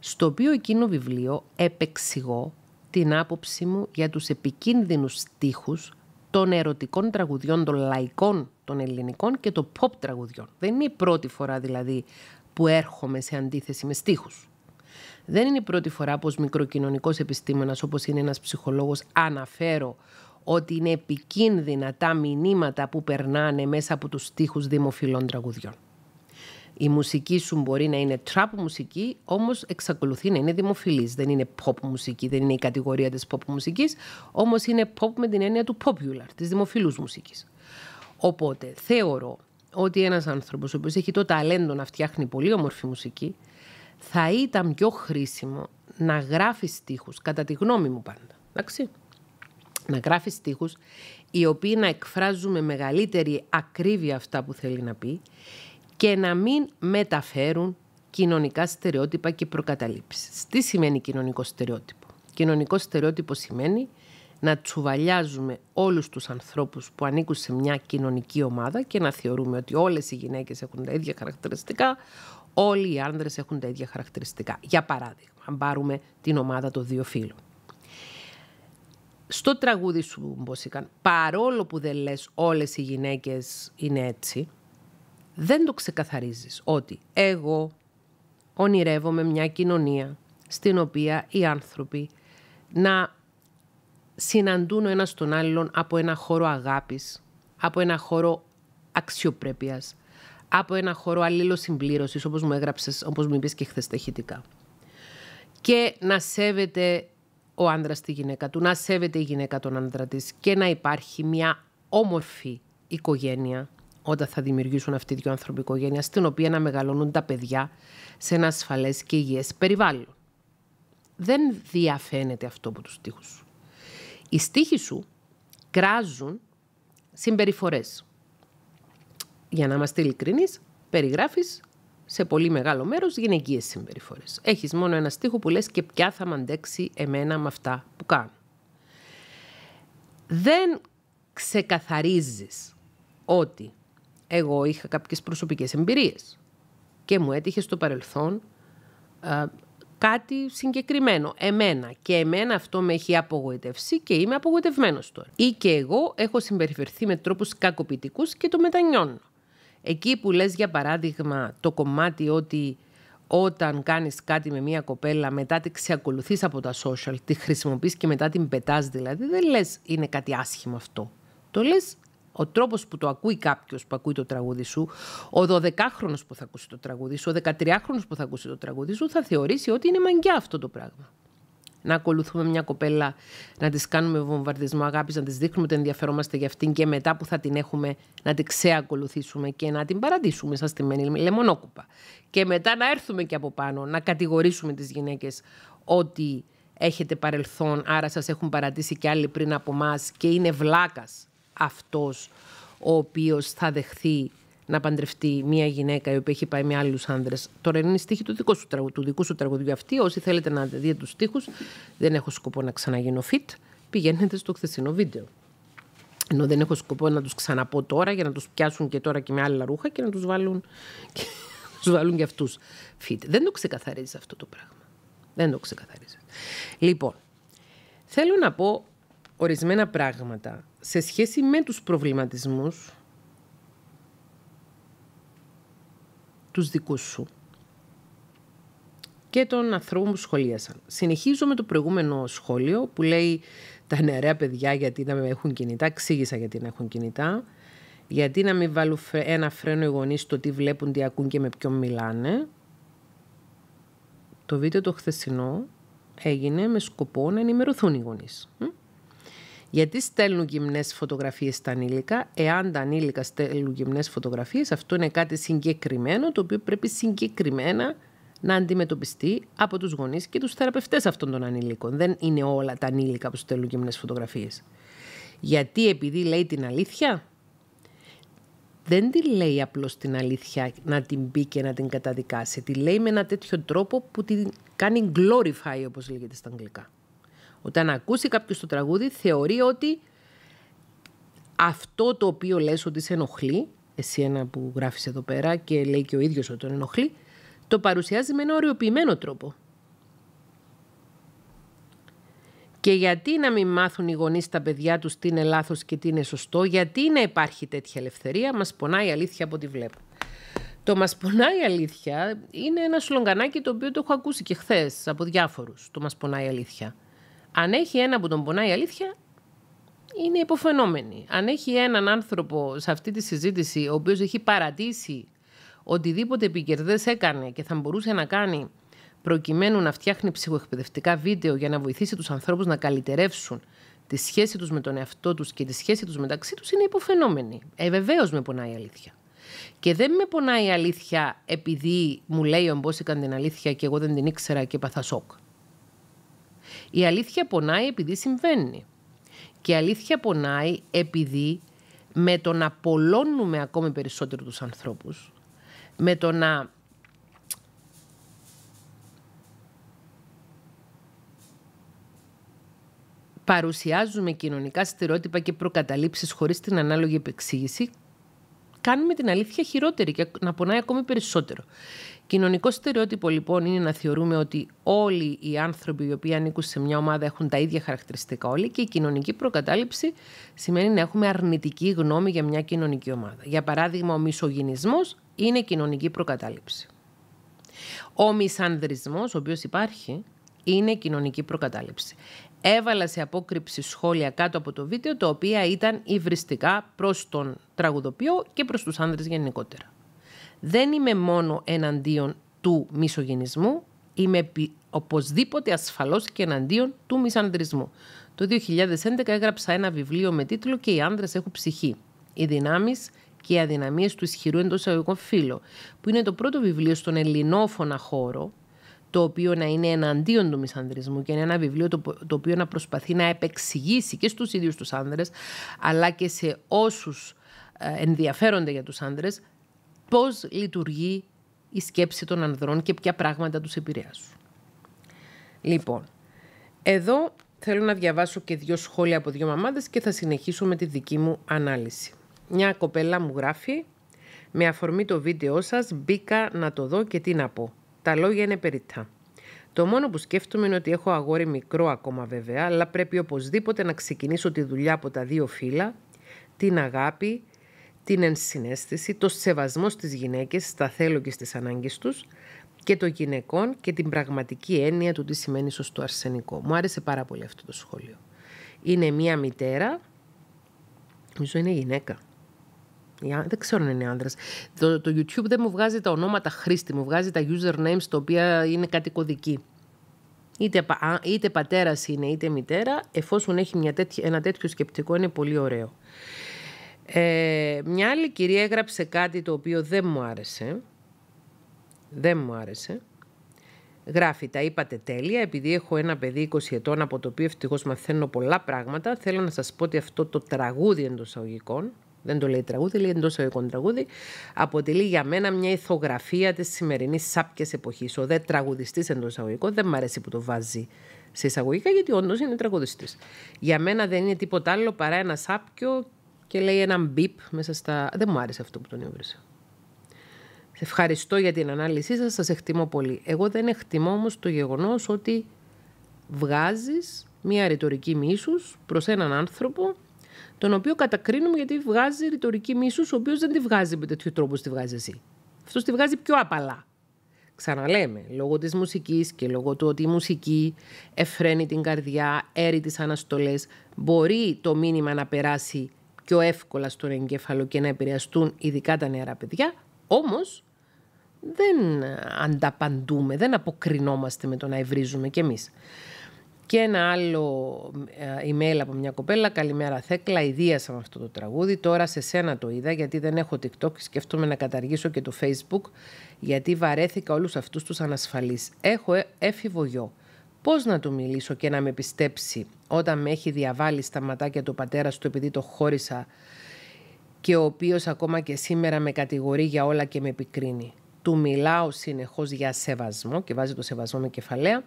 στο οποίο εκείνο βιβλίο επεξηγώ την άποψη μου για τους επικίνδυνους στίχους των ερωτικών τραγουδιών, των λαϊκών, των ελληνικών και των pop τραγουδιών. Δεν είναι η πρώτη φορά δηλαδή που έρχομαι σε αντίθεση με στίχους. Δεν είναι η πρώτη φορά που ως μικροκοινωνικός επιστήμονας όπως είναι ένας ψυχολόγος αναφέρω ότι είναι επικίνδυνα τα μηνύματα που περνάνε μέσα από τους στίχους δημοφιλών τραγουδιών. Η μουσική σου μπορεί να είναι τραπ μουσική, όμως εξακολουθεί να είναι δημοφιλής. Δεν είναι pop μουσική, δεν είναι η κατηγορία της pop μουσικής, όμως είναι pop με την έννοια του popular, της δημοφιλούς μουσικής. Οπότε θεωρώ ότι ένας άνθρωπος ο οποίος έχει το ταλέντο να φτιάχνει πολύ όμορφη μουσική, θα ήταν πιο χρήσιμο να γράφει στίχους, κατά τη γνώμη μου πάντα. Εντάξει να γράφει στίχους οι οποίοι να εκφράζουν με μεγαλύτερη ακρίβεια αυτά που θέλει να πει και να μην μεταφέρουν κοινωνικά στερεότυπα και προκαταλήψεις. Τι σημαίνει κοινωνικό στερεότυπο. Κοινωνικό στερεότυπο σημαίνει να τσουβαλιάζουμε όλους τους ανθρώπους που ανήκουν σε μια κοινωνική ομάδα και να θεωρούμε ότι όλες οι γυναίκες έχουν τα ίδια χαρακτηριστικά, όλοι οι άνδρες έχουν τα ίδια χαρακτηριστικά. Για παράδειγμα, αν πάρουμε την ομάδα των δύο φίλων στο τραγούδι σου, Μπόσικαν, παρόλο που δεν λες όλες οι γυναίκες είναι έτσι, δεν το ξεκαθαρίζεις ότι εγώ ονειρεύομαι μια κοινωνία στην οποία οι άνθρωποι να συναντούν ο ένας τον άλλον από ένα χώρο αγάπης, από ένα χώρο αξιοπρέπειας, από ένα χώρο αλληλοσυμπλήρωσης, όπως μου έγραψες, όπως μου είπες και χθες τεχητικά, Και να σέβεται ο άντρας τη γυναίκα του, να σέβεται η γυναίκα τον άντρα της και να υπάρχει μια όμορφη οικογένεια όταν θα δημιουργήσουν αυτή δύο άνθρωποι οικογένεια, στην οποία να μεγαλώνουν τα παιδιά σε ένα ασφαλές και υγιές περιβάλλον. Δεν διαφαίνεται αυτό από τους στίχους σου. Οι στίχοι σου κράζουν συμπεριφορές. Για να είμαστε ειλικρινείς, περιγράφεις σε πολύ μεγάλο μέρος γυναικείες συμπεριφορές. Έχεις μόνο ένα στίχο που λες και ποια θα με αντέξει εμένα με αυτά που κάνω. Δεν ξεκαθαρίζεις ότι εγώ είχα κάποιες προσωπικές εμπειρίες και μου έτυχε στο παρελθόν ε, κάτι συγκεκριμένο. Εμένα. Και εμένα αυτό με έχει απογοητεύσει και είμαι απογοητευμένος τώρα. Ή και εγώ έχω συμπεριφερθεί με τρόπους κακοποιητικούς και το μετανιώνω. Εκεί που λες για παράδειγμα το κομμάτι ότι όταν κάνεις κάτι με μια κοπέλα μετά τη ξεακολουθείς από τα social, τη χρησιμοποιείς και μετά την πετάς δηλαδή, δεν λες είναι κάτι άσχημο αυτό. Το λες ο τρόπος που το ακούει κάποιος που ακούει το τραγούδι σου, ο 12χρονο που θα ακούσει το τραγούδι σου, ο 13χρονο που θα ακούσει το τραγούδι σου, θα θεωρήσει ότι είναι μαγκιά αυτό το πράγμα να ακολουθούμε μια κοπέλα, να της κάνουμε βομβαρδισμό αγάπης, να της δείχνουμε ότι ενδιαφερόμαστε για αυτήν και μετά που θα την έχουμε να την ξεακολουθήσουμε και να την παραντήσουμε, σαν στη μένη λεμονόκουπα. Και μετά να έρθουμε και από πάνω, να κατηγορήσουμε τις γυναίκες ότι έχετε παρελθόν, άρα σας έχουν παρατήσει και άλλοι πριν από εμά και είναι βλάκας αυτός ο οποίος θα δεχθεί να παντρευτεί μια γυναίκα η οποία έχει πάει με άλλους άνδρες. Τώρα είναι η στίχη του δικού σου, του δικού σου τραγουδιού αυτή. Όσοι θέλετε να δείτε τους στίχους, δεν έχω σκοπό να ξαναγίνω fit. Πηγαίνετε στο χθεσινό βίντεο. Ενώ δεν έχω σκοπό να τους ξαναπώ τώρα για να τους πιάσουν και τώρα και με άλλα ρούχα και να τους βάλουν, και, βάλουν και αυτούς fit. Δεν το ξεκαθαρίζεις αυτό το πράγμα. Δεν το ξεκαθαρίζεις. Λοιπόν, θέλω να πω ορισμένα πράγματα σε σχέση με τους προβληματισμούς τους δικούς σου. Και τον ανθρώπων που σχολίασαν. Συνεχίζω με το προηγούμενο σχόλιο που λέει τα νεαρά παιδιά γιατί να με έχουν κινητά. Ξήγησα γιατί να έχουν κινητά. Γιατί να μην βάλουν ένα φρένο οι γονείς στο τι βλέπουν, τι ακούν και με ποιον μιλάνε. Το βίντεο το χθεσινό έγινε με σκοπό να ενημερωθούν οι γονείς. Γιατί στέλνουν γυμνές φωτογραφίες στα ανήλικα. Εάν τα ανήλικα στέλνουν γυμνές φωτογραφίες, αυτό είναι κάτι συγκεκριμένο, το οποίο πρέπει συγκεκριμένα να αντιμετωπιστεί από τους γονείς και τους θεραπευτές αυτών των ανήλικων. Δεν είναι όλα τα ανήλικα που στέλνουν γυμνές φωτογραφίες. Γιατί επειδή λέει την αλήθεια, δεν τη λέει απλώς την αλήθεια να την πει και να την καταδικάσει. Τη λέει με ένα τέτοιο τρόπο που την κάνει glorify όπως λέγεται στα αγγλικά. Όταν ακούσει κάποιος το τραγούδι, θεωρεί ότι αυτό το οποίο λες ότι σε ενοχλεί, εσύ ένα που γράφεις εδώ πέρα και λέει και ο ίδιος ότι τον ενοχλεί, το παρουσιάζει με ένα οριοποιημένο τρόπο. Και γιατί να μην μάθουν οι γονείς τα παιδιά τους τι είναι λάθος και τι είναι σωστό, γιατί να υπάρχει τέτοια ελευθερία, μας πονάει η αλήθεια από ό,τι βλέπω. Το «Μας πονάει η αλήθεια» είναι ένα σλογγανάκι το οποίο το έχω ακούσει και χθες από διάφορους, το «Μας πονάει η αλήθεια». Αν έχει ένα που τον πονάει αλήθεια, είναι υποφαινόμενη. Αν έχει έναν άνθρωπο σε αυτή τη συζήτηση, ο οποίος έχει παρατήσει οτιδήποτε επικερδές έκανε και θα μπορούσε να κάνει προκειμένου να φτιάχνει ψυχοεκπαιδευτικά βίντεο για να βοηθήσει τους ανθρώπους να καλυτερεύσουν τη σχέση τους με τον εαυτό τους και τη σχέση τους μεταξύ τους είναι υποφαινόμενη. Ε, βεβαίως με πονάει η αλήθεια. Και δεν με πονάει η αλήθεια επειδή μου λέει ο Μπόσικαν την αλήθεια και εγώ δεν την ήξερα και παθα σοκ. Η αλήθεια πονάει επειδή συμβαίνει. Και η αλήθεια πονάει επειδή με το να πολλώνουμε ακόμη περισσότερο τους ανθρώπους, με το να παρουσιάζουμε κοινωνικά στερεότυπα και προκαταλήψεις χωρίς την ανάλογη επεξήγηση, κάνουμε την αλήθεια χειρότερη και να πονάει ακόμη περισσότερο. Κοινωνικό στερεότυπο λοιπόν είναι να θεωρούμε ότι όλοι οι άνθρωποι οι οποίοι ανήκουν σε μια ομάδα έχουν τα ίδια χαρακτηριστικά όλοι και η κοινωνική προκατάληψη σημαίνει να έχουμε αρνητική γνώμη για μια κοινωνική ομάδα. Για παράδειγμα, ο μισογυνισμός είναι κοινωνική προκατάληψη. Ο μισανδρισμός, ο οποίος υπάρχει, είναι κοινωνική προκατάληψη έβαλα σε απόκρυψη σχόλια κάτω από το βίντεο, τα οποία ήταν υβριστικά προς τον τραγουδοποιό και προς τους άνδρες γενικότερα. Δεν είμαι μόνο εναντίον του μισογενισμού, είμαι οπωσδήποτε ασφαλώς και εναντίον του μισανδρισμού. Το 2011 έγραψα ένα βιβλίο με τίτλο «Και οι άνδρες έχουν ψυχή. Οι δυνάμεις και οι αδυναμίες του ισχυρού εντός αγωγικών που είναι το πρώτο βιβλίο στον ελληνόφωνα χώρο, το οποίο να είναι εναντίον του μισανδρισμού και είναι ένα βιβλίο το, οποίο να προσπαθεί να επεξηγήσει και στους ίδιους τους άνδρες αλλά και σε όσους ε, ενδιαφέρονται για τους άνδρες πώς λειτουργεί η σκέψη των ανδρών και ποια πράγματα τους επηρεάζουν. Λοιπόν, εδώ θέλω να διαβάσω και δύο σχόλια από δύο μαμάδες και θα συνεχίσω με τη δική μου ανάλυση. Μια κοπέλα μου γράφει, με αφορμή το βίντεο σας μπήκα να το δω και τι να πω. Τα λόγια είναι περιττά. Το μόνο που σκέφτομαι είναι ότι έχω αγόρι μικρό ακόμα βέβαια, αλλά πρέπει οπωσδήποτε να ξεκινήσω τη δουλειά από τα δύο φύλλα, την αγάπη, την ενσυναίσθηση, το σεβασμό στις γυναίκες, στα θέλω και στις ανάγκες τους και των γυναικών και την πραγματική έννοια του τι σημαίνει σωστό αρσενικό. Μου άρεσε πάρα πολύ αυτό το σχόλιο. Είναι μία μητέρα, νομίζω είναι γυναίκα, δεν ξέρω αν είναι άντρα. Το, το YouTube δεν μου βγάζει τα ονόματα χρήστη, μου βγάζει τα usernames τα οποία είναι κάτι κωδική. Είτε, είτε πατέρας είναι είτε μητέρα, εφόσον έχει μια ένα τέτοιο σκεπτικό, είναι πολύ ωραίο. Ε, μια άλλη κυρία έγραψε κάτι το οποίο δεν μου άρεσε. Δεν μου άρεσε. Γράφει, τα είπατε τέλεια, επειδή έχω ένα παιδί 20 ετών από το οποίο ευτυχώς μαθαίνω πολλά πράγματα, θέλω να σας πω ότι αυτό το τραγούδι εντός αγωγικών δεν το λέει τραγούδι, λέει εντός εγωικών τραγούδι, αποτελεί για μένα μια ηθογραφία της σημερινής σάπια εποχής. Ο δε τραγουδιστής εντός εγωικών δεν μ' αρέσει που το βάζει σε εισαγωγικά, γιατί όντως είναι τραγουδιστής. Για μένα δεν είναι τίποτα άλλο παρά ένα σάπιο και λέει ένα μπίπ μέσα στα. Δεν μου άρεσε αυτό που τον έβρισε. Σε ευχαριστώ για την ανάλυση σας, σας εκτιμώ πολύ. Εγώ δεν εκτιμώ όμως το γεγονός ότι βγάζεις μια ρητορική μίσους προς έναν άνθρωπο τον οποίο κατακρίνουμε γιατί βγάζει ρητορική μίσους, ο οποίος δεν τη βγάζει με τέτοιο τρόπο τη βγάζει εσύ. Αυτός τη βγάζει πιο απαλά. Ξαναλέμε, λόγω της μουσικής και λόγω του ότι η μουσική εφραίνει την καρδιά, έρει τις αναστολές, μπορεί το μήνυμα να περάσει πιο εύκολα στον εγκέφαλο και να επηρεαστούν ειδικά τα νεαρά παιδιά, όμως δεν ανταπαντούμε, δεν αποκρινόμαστε με το να ευρίζουμε κι εμείς. Και ένα άλλο ε, email από μια κοπέλα. Καλημέρα Θέκλα, ιδίασα με αυτό το τραγούδι. Τώρα σε σένα το είδα γιατί δεν έχω TikTok σκέφτομαι να καταργήσω και το Facebook γιατί βαρέθηκα όλους αυτούς τους ανασφαλείς. Έχω ε, έφηβο γιο. Πώς να του μιλήσω και να με πιστέψει όταν με έχει διαβάλει στα ματάκια του πατέρα του επειδή το χώρισα και ο οποίος ακόμα και σήμερα με κατηγορεί για όλα και με επικρίνει. Του μιλάω συνεχώς για σεβασμό και βάζει το σεβασμό με κεφαλαία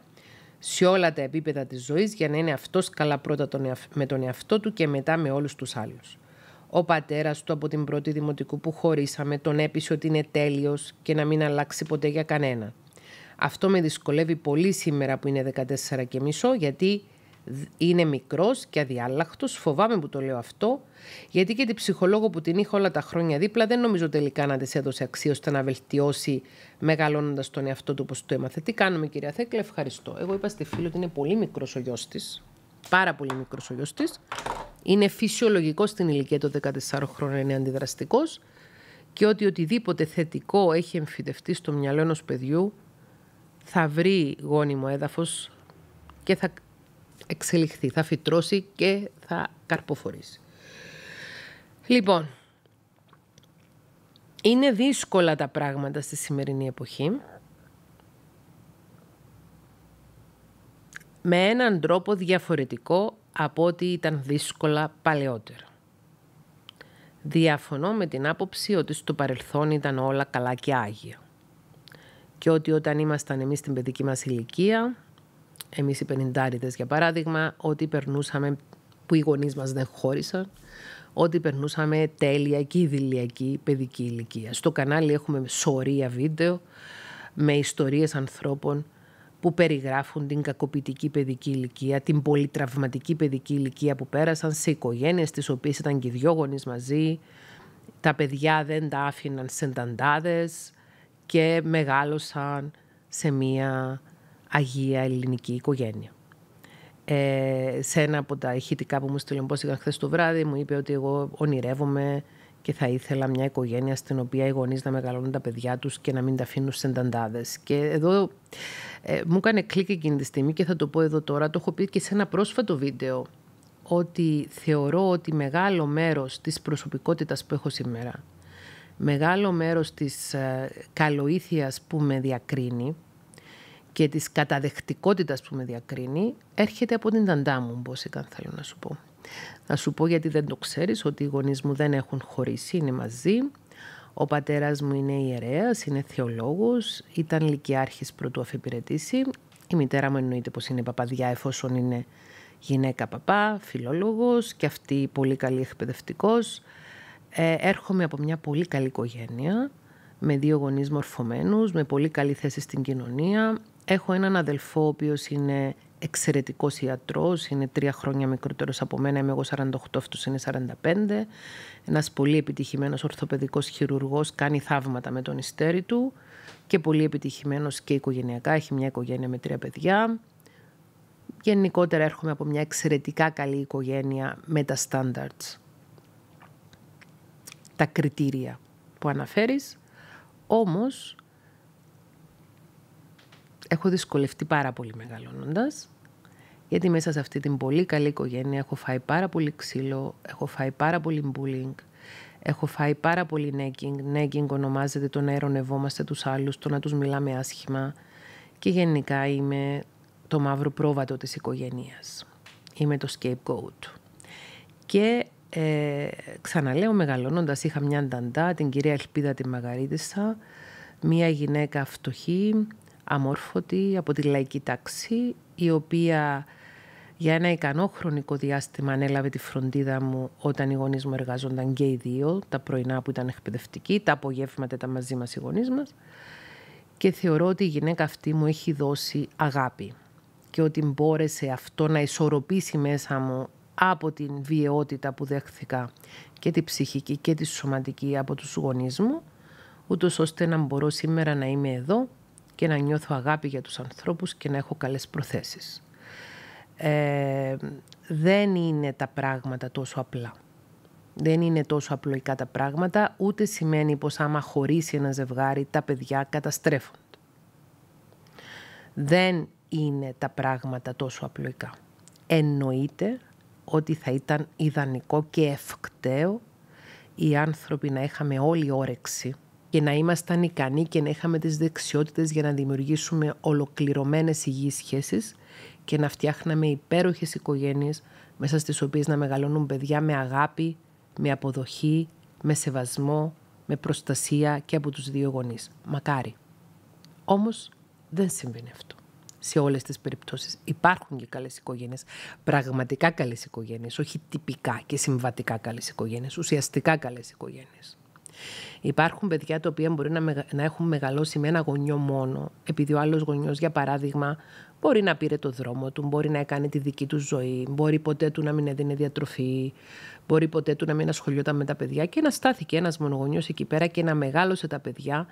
σε όλα τα επίπεδα της ζωής για να είναι αυτός καλά πρώτα τον με τον εαυτό του και μετά με όλους τους άλλους. Ο πατέρας του από την πρώτη δημοτικού που χωρίσαμε τον έπεισε ότι είναι τέλειος και να μην αλλάξει ποτέ για κανένα. Αυτό με δυσκολεύει πολύ σήμερα που είναι 14 και μισό γιατί είναι μικρός και αδιάλαχτο. Φοβάμαι που το λέω αυτό, γιατί και την ψυχολόγο που την είχα όλα τα χρόνια δίπλα, δεν νομίζω τελικά να της έδωσε αξία ώστε να βελτιώσει μεγαλώνοντας τον εαυτό του όπως το έμαθε. Τι κάνουμε, κυρία Θέκλε, ευχαριστώ. Εγώ είπα στη φίλη ότι είναι πολύ μικρός ο γιος της. Πάρα πολύ μικρός ο γιος της. Είναι φυσιολογικός στην ηλικία των 14 χρόνων, είναι αντιδραστικός και ότι οτιδήποτε θετικό έχει εμφυτευτεί στο μυαλό ενός παιδιού θα βρει γόνιμο έδαφος και θα εξελιχθεί, θα φυτρώσει και θα καρποφορήσει. Λοιπόν, είναι δύσκολα τα πράγματα στη σημερινή εποχή. Με έναν τρόπο διαφορετικό από ό,τι ήταν δύσκολα παλαιότερα. Διαφωνώ με την άποψη ότι στο παρελθόν ήταν όλα καλά και άγια. Και ότι όταν ήμασταν εμείς στην παιδική μας ηλικία, εμείς οι πενιντάριτες για παράδειγμα, ότι περνούσαμε που οι γονείς μας δεν χώρισαν, ότι περνούσαμε τέλεια και ιδηλιακή παιδική ηλικία. Στο κανάλι έχουμε σωρία βίντεο με ιστορίες ανθρώπων που περιγράφουν την κακοποιητική παιδική ηλικία, την πολυτραυματική παιδική ηλικία που πέρασαν σε οικογένειες τις οποίες ήταν και δυο γονείς μαζί, τα παιδιά δεν τα άφηναν σε και μεγάλωσαν σε μία αγία ελληνική οικογένεια. Ε, σε ένα από τα ηχητικά που μου στέλνουν... πώς είχα χθες το βράδυ, μου είπε ότι εγώ ονειρεύομαι και θα ήθελα μια οικογένεια στην οποία οι γονείς να μεγαλώνουν τα παιδιά τους και να μην τα αφήνουν σε ενταντάδες. Και εδώ ε, μου έκανε κλικ εκείνη τη στιγμή και θα το πω εδώ τώρα, το έχω πει και σε ένα πρόσφατο βίντεο, ότι θεωρώ ότι μεγάλο μέρος της προσωπικότητας που έχω σήμερα, μεγάλο μέρος της ε, καλοήθειας που με διακρίνει, και της καταδεκτικότητας που με διακρίνει έρχεται από την ταντά μου, καν θέλω να σου πω. Να σου πω γιατί δεν το ξέρεις ότι οι γονείς μου δεν έχουν χωρίσει, είναι μαζί. Ο πατέρας μου είναι ιερέας, είναι θεολόγος, ήταν λυκιάρχης πρωτού αφιπηρετήσει. Η μητέρα μου εννοείται πως είναι παπαδιά εφόσον είναι γυναίκα παπά, φιλόλογος και αυτή πολύ καλή εκπαιδευτικός. Ε, έρχομαι από μια πολύ καλή οικογένεια, με δύο γονείς μορφωμένους, με πολύ καλή θέση στην κοινωνία, Έχω έναν αδελφό ο οποίος είναι εξαιρετικός ιατρός, είναι τρία χρόνια μικρότερος από μένα, είμαι εγώ 48, αυτός είναι 45. Ένας πολύ επιτυχημένος ορθοπαιδικός χειρουργός κάνει θαύματα με τον ιστέρι του και πολύ επιτυχημένος και οικογενειακά, έχει μια οικογένεια με τρία παιδιά. Γενικότερα έρχομαι από μια εξαιρετικά καλή οικογένεια με τα standards, τα κριτήρια που αναφέρεις. Όμως έχω δυσκολευτεί πάρα πολύ μεγαλώνοντας, γιατί μέσα σε αυτή την πολύ καλή οικογένεια έχω φάει πάρα πολύ ξύλο, έχω φάει πάρα πολύ μπούλινγκ... έχω φάει πάρα πολύ nagging. Nagging ονομάζεται το να ερωνευόμαστε τους άλλους, το να τους μιλάμε άσχημα και γενικά είμαι το μαύρο πρόβατο της οικογένειας. Είμαι το scapegoat. Και ε, ξαναλέω μεγαλώνοντας είχα μια νταντά, την κυρία Ελπίδα τη Μαγαρίτησα, μια γυναίκα φτωχή, αμόρφωτη, από τη λαϊκή τάξη, η οποία για ένα ικανό χρονικό διάστημα ανέλαβε τη φροντίδα μου όταν οι γονείς μου εργαζόνταν και οι δύο, τα πρωινά που ήταν εκπαιδευτικοί, τα απογεύματα ήταν μαζί μας οι γονείς μας. Και θεωρώ ότι η γυναίκα αυτή μου έχει δώσει αγάπη και ότι μπόρεσε αυτό να ισορροπήσει μέσα μου από την βιαιότητα που δέχθηκα και τη ψυχική και τη σωματική από τους γονείς μου, ούτως ώστε να μπορώ σήμερα να είμαι εδώ και να νιώθω αγάπη για τους ανθρώπους και να έχω καλές προθέσεις. Ε, δεν είναι τα πράγματα τόσο απλά. Δεν είναι τόσο απλοϊκά τα πράγματα, ούτε σημαίνει πως άμα χωρίσει ένα ζευγάρι τα παιδιά καταστρέφονται. Δεν είναι τα πράγματα τόσο απλοϊκά. Εννοείται ότι θα ήταν ιδανικό και ευκταίο οι άνθρωποι να είχαμε όλη όρεξη και να ήμασταν ικανοί και να είχαμε τις δεξιότητες για να δημιουργήσουμε ολοκληρωμένες υγιείς σχέσεις και να φτιάχναμε υπέροχες οικογένειες μέσα στις οποίες να μεγαλώνουν παιδιά με αγάπη, με αποδοχή, με σεβασμό, με προστασία και από τους δύο γονείς. Μακάρι. Όμως δεν συμβαίνει αυτό σε όλες τις περιπτώσεις. Υπάρχουν και καλές οικογένειες, πραγματικά καλές οικογένειες, όχι τυπικά και συμβατικά καλές οικογένειες, ουσιαστικά καλές οικογένειες. Υπάρχουν παιδιά τα οποία μπορεί να, να έχουν μεγαλώσει με ένα γονιό μόνο, επειδή ο άλλος γονιός, για παράδειγμα, μπορεί να πήρε το δρόμο του, μπορεί να έκανε τη δική του ζωή, μπορεί ποτέ του να μην έδινε διατροφή, μπορεί ποτέ του να μην ασχολιόταν με τα παιδιά και να στάθηκε ένας μονογονιός εκεί πέρα και να μεγάλωσε τα παιδιά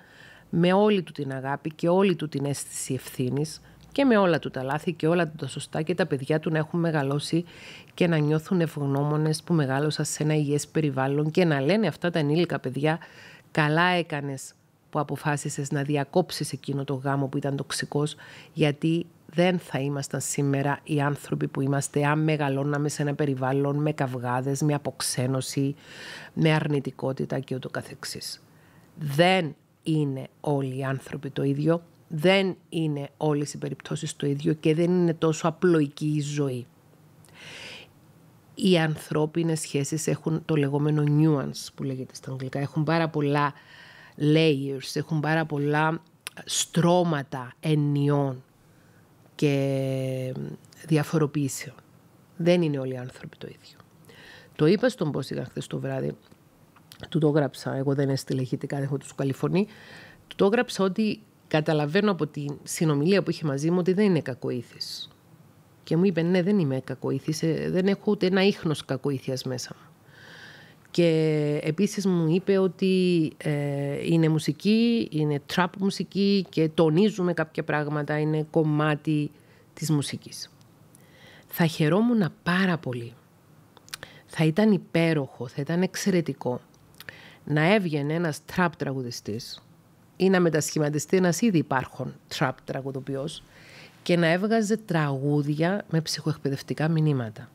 με όλη του την αγάπη και όλη του την αίσθηση ευθύνης και με όλα του τα λάθη και όλα του τα σωστά και τα παιδιά του να έχουν μεγαλώσει και να νιώθουν ευγνώμονες που μεγάλωσαν σε ένα υγιές περιβάλλον και να λένε αυτά τα ενήλικα παιδιά καλά έκανες που αποφάσισες να διακόψεις εκείνο το γάμο που ήταν τοξικός γιατί δεν θα ήμασταν σήμερα οι άνθρωποι που είμαστε αν μεγαλώναμε σε ένα περιβάλλον με καυγάδες, με αποξένωση, με αρνητικότητα και ούτω Δεν είναι όλοι οι άνθρωποι το ίδιο δεν είναι όλες οι περιπτώσεις το ίδιο και δεν είναι τόσο απλοϊκή η ζωή. Οι ανθρώπινες σχέσεις έχουν το λεγόμενο nuance που λέγεται στα αγγλικά. Έχουν πάρα πολλά layers, έχουν πάρα πολλά στρώματα ενιών και διαφοροποιήσεων. Δεν είναι όλοι οι άνθρωποι το ίδιο. Το είπα στον Πόσικα χθες το βράδυ, του το έγραψα, εγώ δεν έστειλε ηχητικά, δεν έχω τους καλυφωνεί, του το έγραψα ότι Καταλαβαίνω από τη συνομιλία που είχε μαζί μου ότι δεν είναι κακοήθης. Και μου είπε, ναι, δεν είμαι κακοήθης, ε, δεν έχω ούτε ένα ίχνος κακοήθειας μέσα μου. Και επίσης μου είπε ότι ε, είναι μουσική, είναι trap μουσική και τονίζουμε κάποια πράγματα, είναι κομμάτι της μουσικής. Θα χαιρόμουν πάρα πολύ. Θα ήταν υπέροχο, θα ήταν εξαιρετικό να έβγαινε ένας τραπ τραγουδιστής ή να μετασχηματιστεί ένας ήδη υπάρχον τραπ τραγουδοποιός και να έβγαζε τραγούδια με ψυχοεκπαιδευτικά μηνύματα.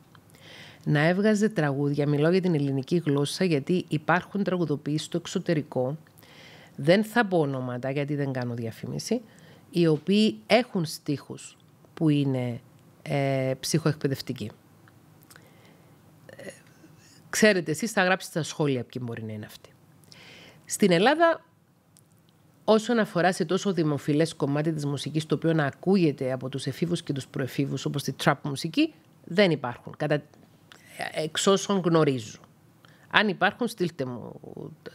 Να έβγαζε τραγούδια, μιλώ για την ελληνική γλώσσα, γιατί υπάρχουν τραγουδοποιήσει στο εξωτερικό, δεν θα πω ονόματα γιατί δεν κάνω διαφήμιση, οι οποίοι έχουν στίχους που είναι ε, ψυχοεκπαιδευτικοί. Ε, ξέρετε, εσείς θα γράψετε τα σχόλια ποιοι μπορεί να είναι αυτοί. Στην Ελλάδα Όσον αφορά σε τόσο δημοφιλές κομμάτι της μουσικής, το οποίο να ακούγεται από τους εφήβους και τους προεφήβους, όπως τη τραπ μουσική, δεν υπάρχουν. Κατά... Εξ όσων γνωρίζω. Αν υπάρχουν, στείλτε μου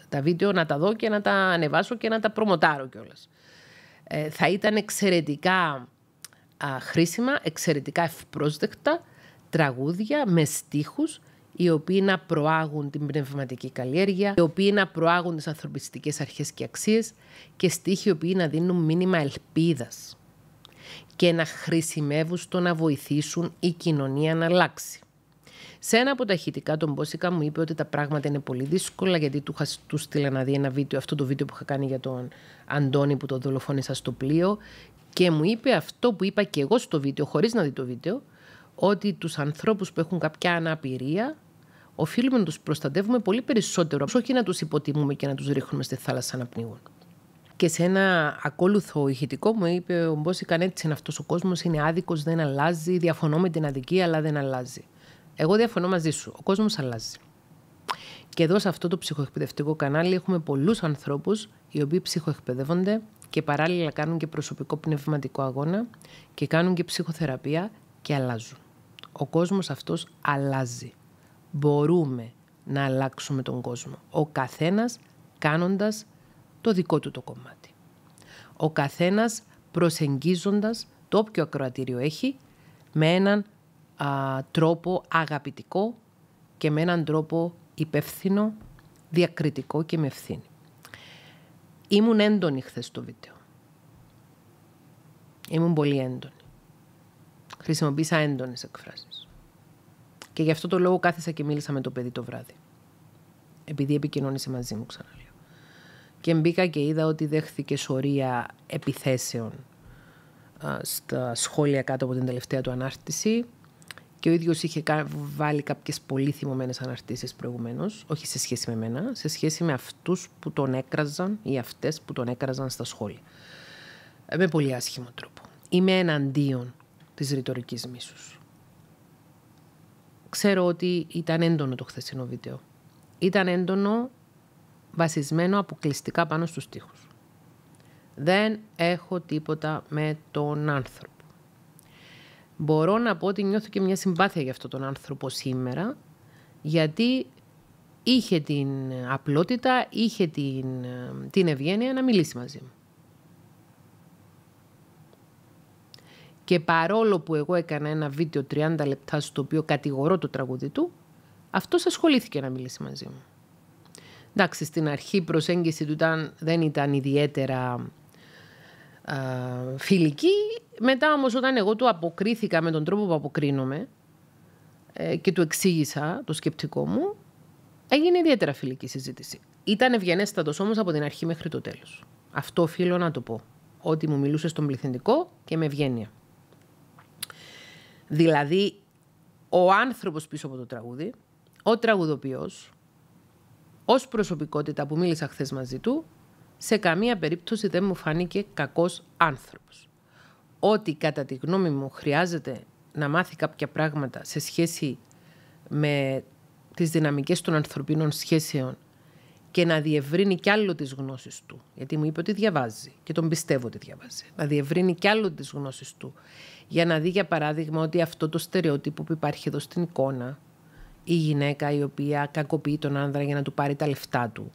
τα βίντεο να τα δω και να τα ανεβάσω και να τα προμοτάρω κιόλας. Ε, θα ήταν εξαιρετικά χρήσιμα, εξαιρετικά ευπρόσδεκτα τραγούδια με στίχους οι οποίοι να προάγουν την πνευματική καλλιέργεια, οι οποίοι να προάγουν τις ανθρωπιστικές αρχές και αξίες και στίχοι οι οποίοι να δίνουν μήνυμα ελπίδας και να χρησιμεύουν στο να βοηθήσουν η κοινωνία να αλλάξει. Σε ένα από τα αρχητικά, τον Μπόσικα μου είπε ότι τα πράγματα είναι πολύ δύσκολα γιατί του, του στείλα να δει ένα βίντεο, αυτό το βίντεο που είχα κάνει για τον Αντώνη που τον δολοφόνησα στο πλοίο και μου είπε αυτό που είπα και εγώ στο βίντεο χωρίς να δει το βίντεο ότι τους ανθρώπους που έχουν κάποια αναπηρία οφείλουμε να τους προστατεύουμε πολύ περισσότερο, όχι να τους υποτιμούμε και να τους ρίχνουμε στη θάλασσα να πνίγουν. Και σε ένα ακόλουθο ηχητικό μου είπε ο Μπόσικαν έτσι είναι αυτός ο κόσμος, είναι άδικος, δεν αλλάζει. Διαφωνώ με την αδικία, αλλά δεν αλλάζει. Εγώ διαφωνώ μαζί σου. Ο κόσμος αλλάζει. Και εδώ σε αυτό το ψυχοεκπαιδευτικό κανάλι έχουμε πολλούς ανθρώπους οι οποίοι ψυχοεκπαιδεύονται και παράλληλα κάνουν και προσωπικό πνευματικό αγώνα και κάνουν και ψυχοθεραπεία και αλλάζουν. Ο κόσμος αυτός αλλάζει μπορούμε να αλλάξουμε τον κόσμο. Ο καθένας κάνοντας το δικό του το κομμάτι. Ο καθένας προσεγγίζοντας το όποιο ακροατήριο έχει με έναν τρόπο αγαπητικό και με έναν τρόπο υπεύθυνο, διακριτικό και με ευθύνη. Ήμουν έντονη χθες στο βίντεο. Ήμουν πολύ έντονη. Χρησιμοποίησα έντονες εκφράσεις. Και γι' αυτό το λόγο κάθισα και μίλησα με το παιδί το βράδυ. Επειδή επικοινώνησε μαζί μου, ξαναλέω. Και μπήκα και είδα ότι δέχθηκε σωρία επιθέσεων στα σχόλια κάτω από την τελευταία του ανάρτηση και ο ίδιος είχε βάλει κάποιες πολύ θυμωμένες αναρτήσεις προηγουμένως, όχι σε σχέση με μένα, σε σχέση με αυτούς που τον έκραζαν ή αυτές που τον έκραζαν στα σχόλια. Ε, με πολύ άσχημο τρόπο. Είμαι εναντίον της ρητορικής μίσους ξέρω ότι ήταν έντονο το χθεσινό βίντεο. Ήταν έντονο βασισμένο αποκλειστικά πάνω στους στίχους. Δεν έχω τίποτα με τον άνθρωπο. Μπορώ να πω ότι νιώθω και μια συμπάθεια για αυτόν τον άνθρωπο σήμερα, γιατί είχε την απλότητα, είχε την, ε, την ευγένεια να μιλήσει μαζί μου. Και παρόλο που εγώ έκανα ένα βίντεο 30 λεπτά στο οποίο κατηγορώ το τραγούδι του, αυτός ασχολήθηκε να μιλήσει μαζί μου. Εντάξει, στην αρχή η προσέγγιση του δεν ήταν ιδιαίτερα α, φιλική. Μετά όμως όταν εγώ του αποκρίθηκα με τον τρόπο που αποκρίνομαι ε, και του εξήγησα το σκεπτικό μου, έγινε ιδιαίτερα φιλική συζήτηση. Ήταν ευγενέστατος όμως από την αρχή μέχρι το τέλος. Αυτό οφείλω να το πω. Ότι μου μιλούσε στον πληθυντικό και με ευγένεια. Δηλαδή, ο άνθρωπος πίσω από το τραγούδι, ο τραγουδοποιός, ως προσωπικότητα που μίλησα χθες μαζί του, σε καμία περίπτωση δεν μου φάνηκε κακός άνθρωπος. Ό,τι κατά τη γνώμη μου χρειάζεται να μάθει κάποια πράγματα σε σχέση με τις δυναμικές των ανθρωπίνων σχέσεων και να διευρύνει κι άλλο τις γνώσεις του. Γιατί μου είπε ότι διαβάζει και τον πιστεύω ότι διαβάζει. Να διευρύνει κι άλλο τις γνώσεις του. Για να δει για παράδειγμα ότι αυτό το στερεότυπο που υπάρχει εδώ στην εικόνα η γυναίκα η οποία κακοποιεί τον άνδρα για να του πάρει τα λεφτά του.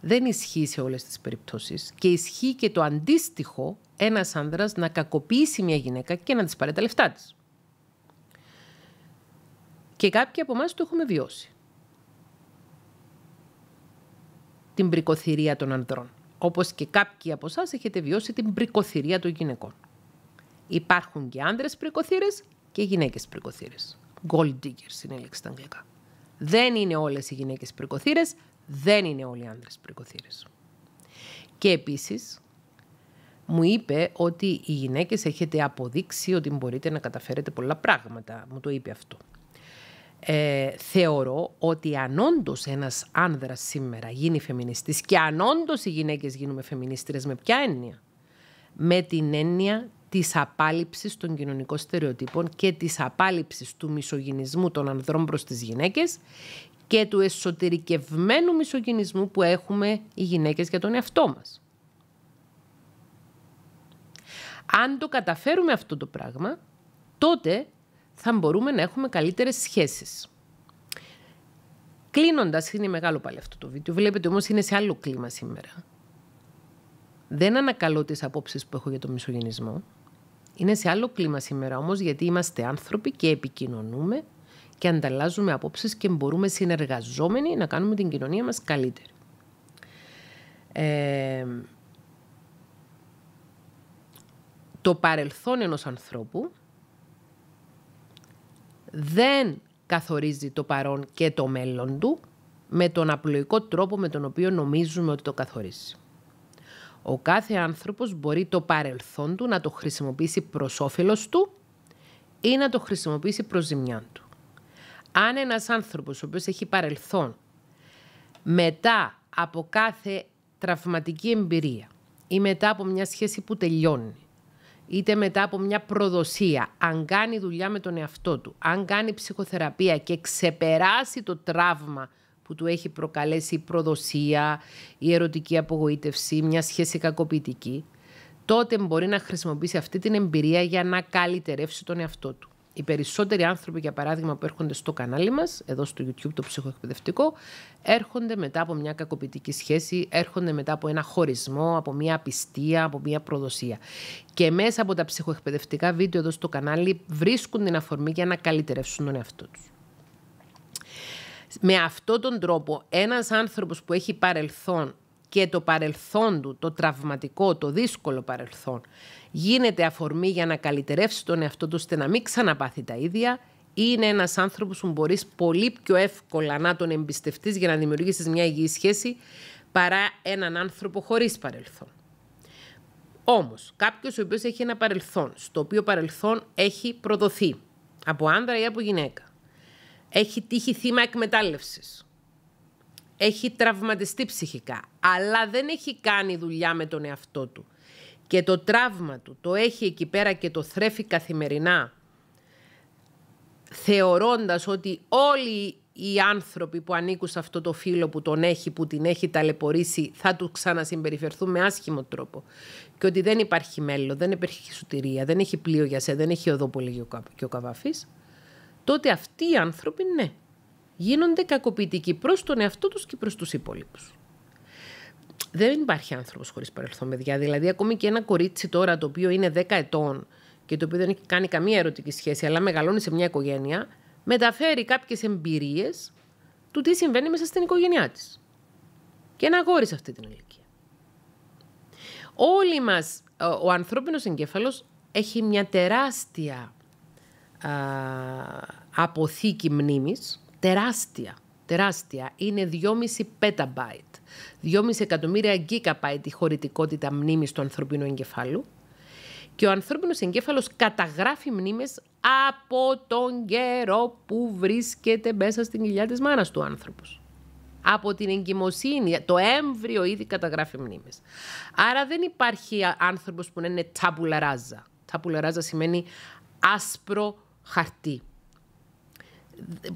Δεν ισχύει σε όλες τις περιπτώσεις και ισχύει και το αντίστοιχο ένας άνδρας να κακοποιήσει μια γυναίκα και να της πάρει τα λεφτά της. Και κάποιοι από εμάς το έχουμε βιώσει. την πρικοθυρία των ανδρών. Όπως και κάποιοι από εσάς έχετε βιώσει την πρικοθυρία των γυναικών. Υπάρχουν και άνδρες πρικοθύρες και γυναίκες πρικοθύρες. Gold diggers είναι η λέξη στα αγγλικά. Δεν είναι όλες οι γυναίκες πρικοθύρες, δεν είναι όλοι οι άνδρες πρικοθύρες. Και επίσης, μου είπε ότι οι γυναίκες έχετε αποδείξει ότι μπορείτε να καταφέρετε πολλά πράγματα. Μου το είπε αυτό. Ε, θεωρώ ότι αν όντως ένας άνδρας σήμερα γίνει φεμινιστής και αν όντως οι γυναίκες γίνουμε φεμινίστρες, με ποια έννοια. Με την έννοια της απάλληψης των κοινωνικών στερεοτύπων και της απάλληψης του μισογυνισμού των ανδρών προς τις γυναίκες και του εσωτερικευμένου μισογυνισμού που έχουμε οι γυναίκες για τον εαυτό μας. Αν το καταφέρουμε αυτό το πράγμα, τότε θα μπορούμε να έχουμε καλύτερες σχέσεις. Κλείνοντας, είναι μεγάλο πάλι αυτό το βίντεο, βλέπετε όμως είναι σε άλλο κλίμα σήμερα. Δεν ανακαλώ τις απόψεις που έχω για τον μισογενισμό. Είναι σε άλλο κλίμα σήμερα όμως γιατί είμαστε άνθρωποι και επικοινωνούμε και ανταλλάζουμε απόψεις και μπορούμε συνεργαζόμενοι να κάνουμε την κοινωνία μας καλύτερη. το παρελθόν ενός ανθρώπου δεν καθορίζει το παρόν και το μέλλον του με τον απλοϊκό τρόπο με τον οποίο νομίζουμε ότι το καθορίζει. Ο κάθε άνθρωπος μπορεί το παρελθόν του να το χρησιμοποιήσει προς όφελος του ή να το χρησιμοποιήσει προς ζημιά του. Αν ένας άνθρωπος ο οποίος έχει παρελθόν μετά από κάθε τραυματική εμπειρία ή μετά από μια σχέση που τελειώνει είτε μετά από μια προδοσία, αν κάνει δουλειά με τον εαυτό του, αν κάνει ψυχοθεραπεία και ξεπεράσει το τραύμα που του έχει προκαλέσει η προδοσία, η ερωτική απογοήτευση, μια σχέση κακοποιητική, τότε μπορεί να χρησιμοποιήσει αυτή την εμπειρία για να καλυτερεύσει τον εαυτό του οι περισσότεροι άνθρωποι, για παράδειγμα, που έρχονται στο κανάλι μας, εδώ στο YouTube το ψυχοεκπαιδευτικό, έρχονται μετά από μια κακοποιητική σχέση, έρχονται μετά από ένα χωρισμό, από μια απιστία, από μια προδοσία. Και μέσα από τα ψυχοεκπαιδευτικά βίντεο εδώ στο κανάλι βρίσκουν την αφορμή για να καλυτερεύσουν τον εαυτό τους. Με αυτόν τον τρόπο, ένας άνθρωπος που έχει παρελθόν και το παρελθόν του, το τραυματικό, το δύσκολο παρελθόν, γίνεται αφορμή για να καλυτερεύσει τον εαυτό του ώστε να μην ξαναπάθει τα ίδια. Είναι ένας άνθρωπος που μπορείς πολύ πιο εύκολα να τον εμπιστευτείς... για να δημιουργήσεις μια υγιή σχέση παρά έναν άνθρωπο χωρίς παρελθόν. Όμως, κάποιος ο οποίος έχει ένα παρελθόν, στο οποίο παρελθόν έχει προδοθεί από άντρα ή από γυναίκα, έχει τύχει θύμα εκμετάλλευσης, έχει τραυματιστεί ψυχικά, αλλά δεν έχει κάνει δουλειά με τον εαυτό του και το τραύμα του το έχει εκεί πέρα και το θρέφει καθημερινά, θεωρώντας ότι όλοι οι άνθρωποι που ανήκουν σε αυτό το φίλο που τον έχει, που την έχει ταλαιπωρήσει, θα του ξανασυμπεριφερθούν με άσχημο τρόπο. Και ότι δεν υπάρχει μέλλον, δεν υπάρχει σωτηρία, δεν έχει πλοίο για σένα, δεν έχει οδόπολη και ο Καβαφής. Τότε αυτοί οι άνθρωποι, ναι, γίνονται κακοποιητικοί προς τον εαυτό τους και προς τους υπόλοιπους δεν υπάρχει άνθρωπος χωρίς παρελθόν, παιδιά. Δηλαδή, ακόμη και ένα κορίτσι τώρα το οποίο είναι 10 ετών και το οποίο δεν έχει κάνει καμία ερωτική σχέση, αλλά μεγαλώνει σε μια οικογένεια, μεταφέρει κάποιες εμπειρίες του τι συμβαίνει μέσα στην οικογένειά της. Και ένα αγόρι σε αυτή την ηλικία. Όλοι μας, ο ανθρώπινος εγκέφαλος έχει μια τεράστια αποθήκη μνήμης, τεράστια, τεράστια, είναι 2,5 petabyte. 2,5 εκατομμύρια γκίκα πάει τη χωρητικότητα μνήμης του ανθρωπίνου εγκεφάλου. Και ο ανθρώπινος εγκέφαλος καταγράφει μνήμες από τον καιρό που βρίσκεται μέσα στην κοιλιά της μάνας του άνθρωπου Από την εγκυμοσύνη, το έμβριο ήδη καταγράφει μνήμες. Άρα δεν υπάρχει άνθρωπος που να είναι τσαμπουλαράζα. Τσαμπουλαράζα σημαίνει άσπρο χαρτί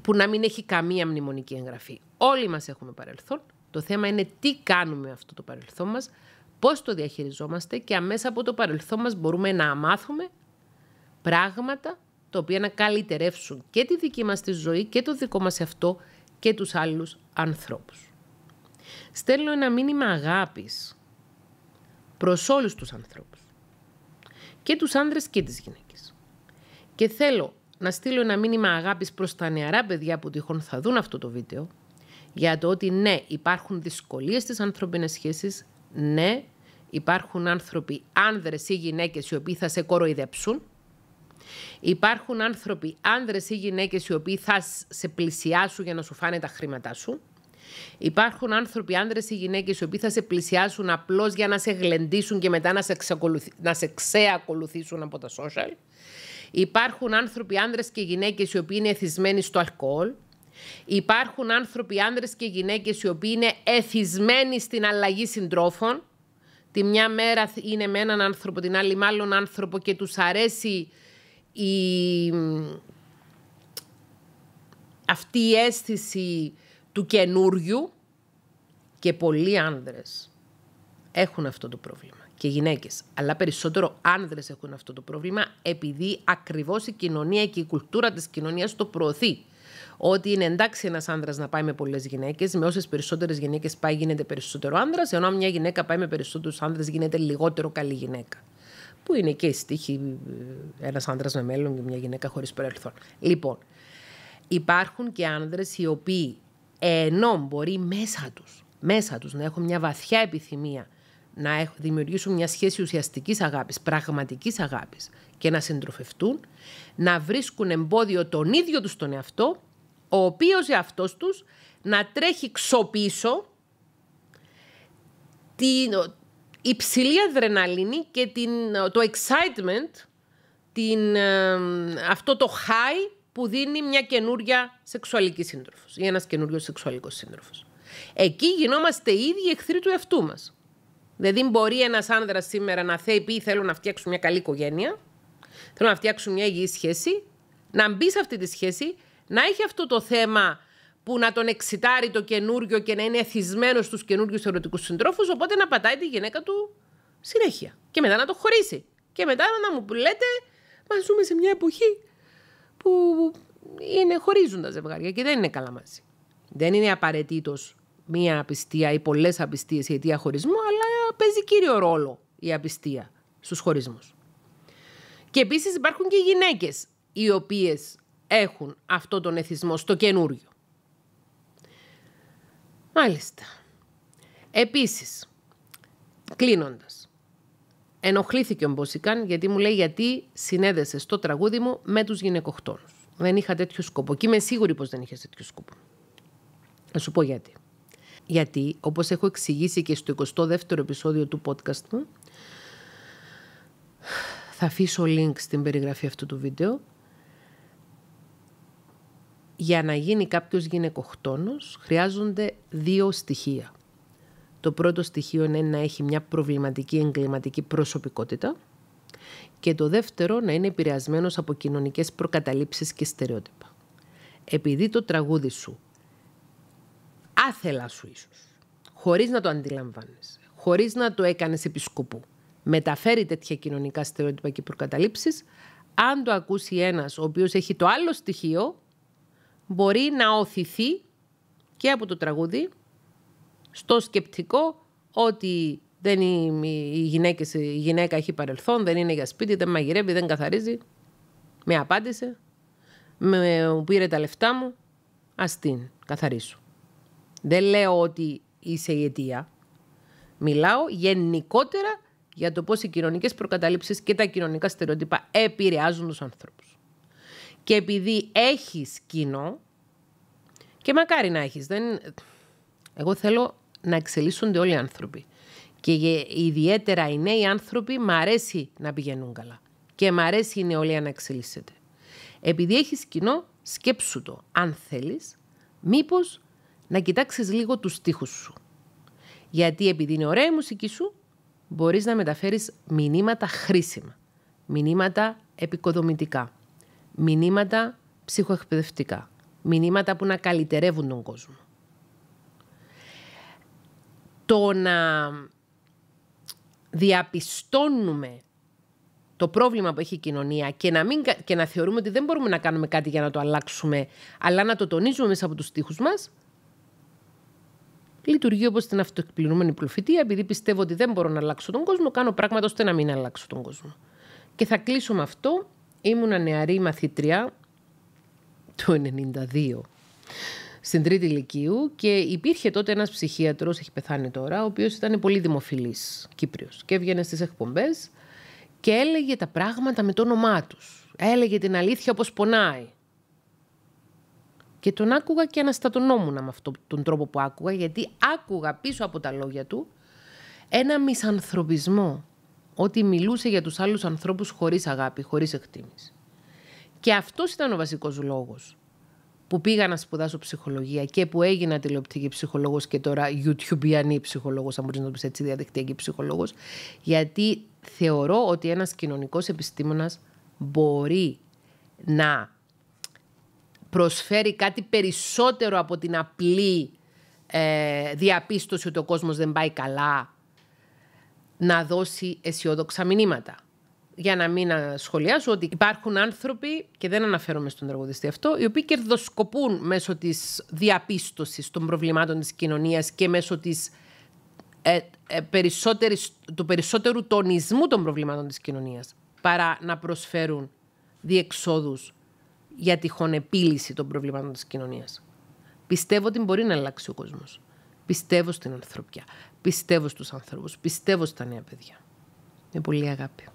που να μην έχει καμία μνημονική εγγραφή. Όλοι μας έχουμε παρελθόν, το θέμα είναι τι κάνουμε αυτό το παρελθόν μας, πώς το διαχειριζόμαστε και αμέσα από το παρελθόν μας μπορούμε να μάθουμε πράγματα τα οποία να καλυτερεύσουν και τη δική μας τη ζωή και το δικό μας αυτό και τους άλλους ανθρώπους. Στέλνω ένα μήνυμα αγάπης προς όλους τους ανθρώπους. Και τους άνδρες και τις γυναίκες. Και θέλω να στείλω ένα μήνυμα αγάπης προς τα νεαρά παιδιά που τυχόν θα δουν αυτό το βίντεο, για το ότι ναι, υπάρχουν δυσκολίες στις ανθρώπινες σχέσεις. ναι, υπάρχουν άνθρωποι, άνδρες ή γυναίκες οι οποίοι θα σε κοροϊδέψουν, υπάρχουν άνθρωποι, άνδρες ή γυναίκες οι οποίοι θα σε πλησιάσουν για να σου φάνε τα χρήματά σου, Υπάρχουν άνθρωποι, άνδρες ή γυναίκες, οι οποίοι θα σε πλησιάσουν απλώς για να σε γλεντήσουν και μετά να σε, να σε ξεακολουθήσουν από τα social. Υπάρχουν άνθρωποι, άνδρες και γυναίκες, οι οποίοι είναι εθισμένοι στο αλκοόλ. Υπάρχουν άνθρωποι, άνδρες και γυναίκες, οι οποίοι είναι εθισμένοι στην αλλαγή συντρόφων. Τη μια μέρα είναι με έναν άνθρωπο, την άλλη μάλλον άνθρωπο και τους αρέσει η... αυτή η αίσθηση του καινούριου. Και πολλοί άνδρες έχουν αυτό το πρόβλημα και γυναίκες. Αλλά περισσότερο άνδρες έχουν αυτό το πρόβλημα επειδή ακριβώς η κοινωνία και η κουλτούρα της κοινωνίας το προωθεί ότι είναι εντάξει ένας άντρα να πάει με πολλές γυναίκες. Με όσες περισσότερες γυναίκες πάει, γίνεται περισσότερο άντρα. Ενώ μια γυναίκα πάει με περισσότερους άντρε, γίνεται λιγότερο καλή γυναίκα. Που είναι και η στίχη ε, ένας άντρα με μέλλον και μια γυναίκα χωρίς παρελθόν. Λοιπόν, υπάρχουν και άνδρες οι οποίοι ενώ μπορεί μέσα τους, μέσα τους να έχουν μια βαθιά επιθυμία να δημιουργήσουν μια σχέση ουσιαστικής αγάπης, πραγματικής αγάπης, και να συντροφευτούν, να βρίσκουν εμπόδιο τον ίδιο τους τον εαυτό ο οποίος αυτός τους να τρέχει ξοπίσω την υψηλή αδρεναλίνη και την, το excitement, την, αυτό το high που δίνει μια καινούρια σεξουαλική σύντροφος ή ένας καινούριος σεξουαλικός σύντροφος. Εκεί γινόμαστε οι ίδιοι εχθροί του εαυτού μας. Δηλαδή μπορεί ένας άνδρας σήμερα να θέλει πει θέλω να φτιάξω μια καλή οικογένεια, θέλω να φτιάξω μια υγιή σχέση, να μπει σε αυτή τη σχέση να έχει αυτό το θέμα που να τον εξητάρει το καινούριο και να είναι εθισμένο στους καινούριους ερωτικού συντρόφους. Οπότε να πατάει τη γυναίκα του συνέχεια. Και μετά να το χωρίσει. Και μετά να μου λέτε, μα ζούμε σε μια εποχή που είναι χωρίζουν τα ζευγάρια και δεν είναι καλά μαζί. Δεν είναι απαραίτητος μία απιστία ή πολλές απιστίες η αιτία χωρισμού, αλλά παίζει κύριο ρόλο η απιστία στους χωρισμούς. Και επίσης υπάρχουν και γυναίκες οι οποίες έχουν αυτόν τον εθισμό στο καινούριο. Μάλιστα. Επίσης, κλείνοντας, ενοχλήθηκε ο Μποσικάν γιατί μου λέει γιατί συνέδεσε στο τραγούδι μου με τους γυναικοκτόνους. Δεν είχα τέτοιο σκοπό και είμαι σίγουρη πως δεν είχες τέτοιο σκοπό. Θα σου πω γιατί. Γιατί, όπως έχω εξηγήσει και στο 22ο επεισόδιο του podcast μου, θα αφήσω link στην περιγραφή αυτού του βίντεο για να γίνει κάποιος γυναικοκτόνος χρειάζονται δύο στοιχεία. Το πρώτο στοιχείο είναι να έχει μια προβληματική εγκληματική προσωπικότητα και το δεύτερο να είναι επηρεασμένος από κοινωνικές προκαταλήψεις και στερεότυπα. Επειδή το τραγούδι σου, άθελα σου ίσως, χωρίς να το αντιλαμβάνεις... χωρίς να το έκανες επισκοπού, μεταφέρει τέτοια κοινωνικά στερεότυπα και προκαταλήψεις, αν το ακούσει ένας ο οποίος έχει το άλλο στοιχείο, μπορεί να οθηθεί και από το τραγούδι στο σκεπτικό ότι δεν η, η γυναίκα έχει παρελθόν, δεν είναι για σπίτι, δεν μαγειρεύει, δεν καθαρίζει. Με απάντησε, με, μου πήρε τα λεφτά μου, ας την καθαρίσω. Δεν λέω ότι είσαι η αιτία. Μιλάω γενικότερα για το πώς οι κοινωνικές προκαταλήψεις και τα κοινωνικά στερεότυπα επηρεάζουν τους ανθρώπους. Και επειδή έχεις κοινό, και μακάρι να έχεις, δεν... εγώ θέλω να εξελίσσονται όλοι οι άνθρωποι. Και ιδιαίτερα οι νέοι άνθρωποι μ' αρέσει να πηγαίνουν καλά. Και μ' αρέσει η νεολαία να εξελίσσεται. Επειδή έχεις κοινό, σκέψου το. Αν θέλεις, μήπως να κοιτάξεις λίγο τους στίχους σου. Γιατί επειδή είναι ωραία η μουσική σου, μπορείς να μεταφέρεις μηνύματα χρήσιμα, μηνύματα επικοδομητικά μηνύματα ψυχοεκπαιδευτικά. Μηνύματα που να καλυτερεύουν τον κόσμο. Το να διαπιστώνουμε το πρόβλημα που έχει η κοινωνία και να, μην, και να θεωρούμε ότι δεν μπορούμε να κάνουμε κάτι για να το αλλάξουμε, αλλά να το τονίζουμε μέσα από τους στίχους μας, λειτουργεί όπως την αυτοεκπληρούμενη προφητεία, επειδή πιστεύω ότι δεν μπορώ να αλλάξω τον κόσμο, κάνω πράγματα ώστε να μην αλλάξω τον κόσμο. Και θα κλείσω με αυτό ήμουνα νεαρή μαθήτρια το 92 στην τρίτη ηλικίου και υπήρχε τότε ένας ψυχίατρος, έχει πεθάνει τώρα, ο οποίος ήταν πολύ δημοφιλής Κύπριος και έβγαινε στις εκπομπές και έλεγε τα πράγματα με το όνομά τους. Έλεγε την αλήθεια όπως πονάει. Και τον άκουγα και αναστατωνόμουν με αυτόν τον τρόπο που άκουγα, γιατί άκουγα πίσω από τα λόγια του ένα μισανθρωπισμό ότι μιλούσε για τους άλλους ανθρώπους χωρίς αγάπη, χωρίς εκτίμηση. Και αυτός ήταν ο βασικός λόγος που πήγα να σπουδάσω ψυχολογία και που έγινα τηλεοπτική ψυχολόγος και τώρα YouTube-ιανή ψυχολόγος, αν μπορείς να το πεις έτσι, διαδικτυακή ψυχολόγος, γιατί θεωρώ ότι ένας κοινωνικός επιστήμονας μπορεί να προσφέρει κάτι περισσότερο από την απλή ε, διαπίστωση ότι ο κόσμος δεν πάει καλά να δώσει αισιόδοξα μηνύματα. Για να μην σχολιάσω ότι υπάρχουν άνθρωποι, και δεν αναφέρομαι στον τραγουδιστή αυτό, οι οποίοι κερδοσκοπούν μέσω της διαπίστωσης των προβλημάτων της κοινωνίας και μέσω της, ε, ε του περισσότερου τονισμού των προβλημάτων της κοινωνίας, παρά να προσφέρουν διεξόδους για τυχόν επίλυση των προβλημάτων της κοινωνίας. Πιστεύω ότι μπορεί να αλλάξει ο κόσμος. Πιστεύω στην ανθρωπιά. Πιστεύω στους ανθρώπους, πιστεύω στα νέα παιδιά. Με πολύ αγάπη.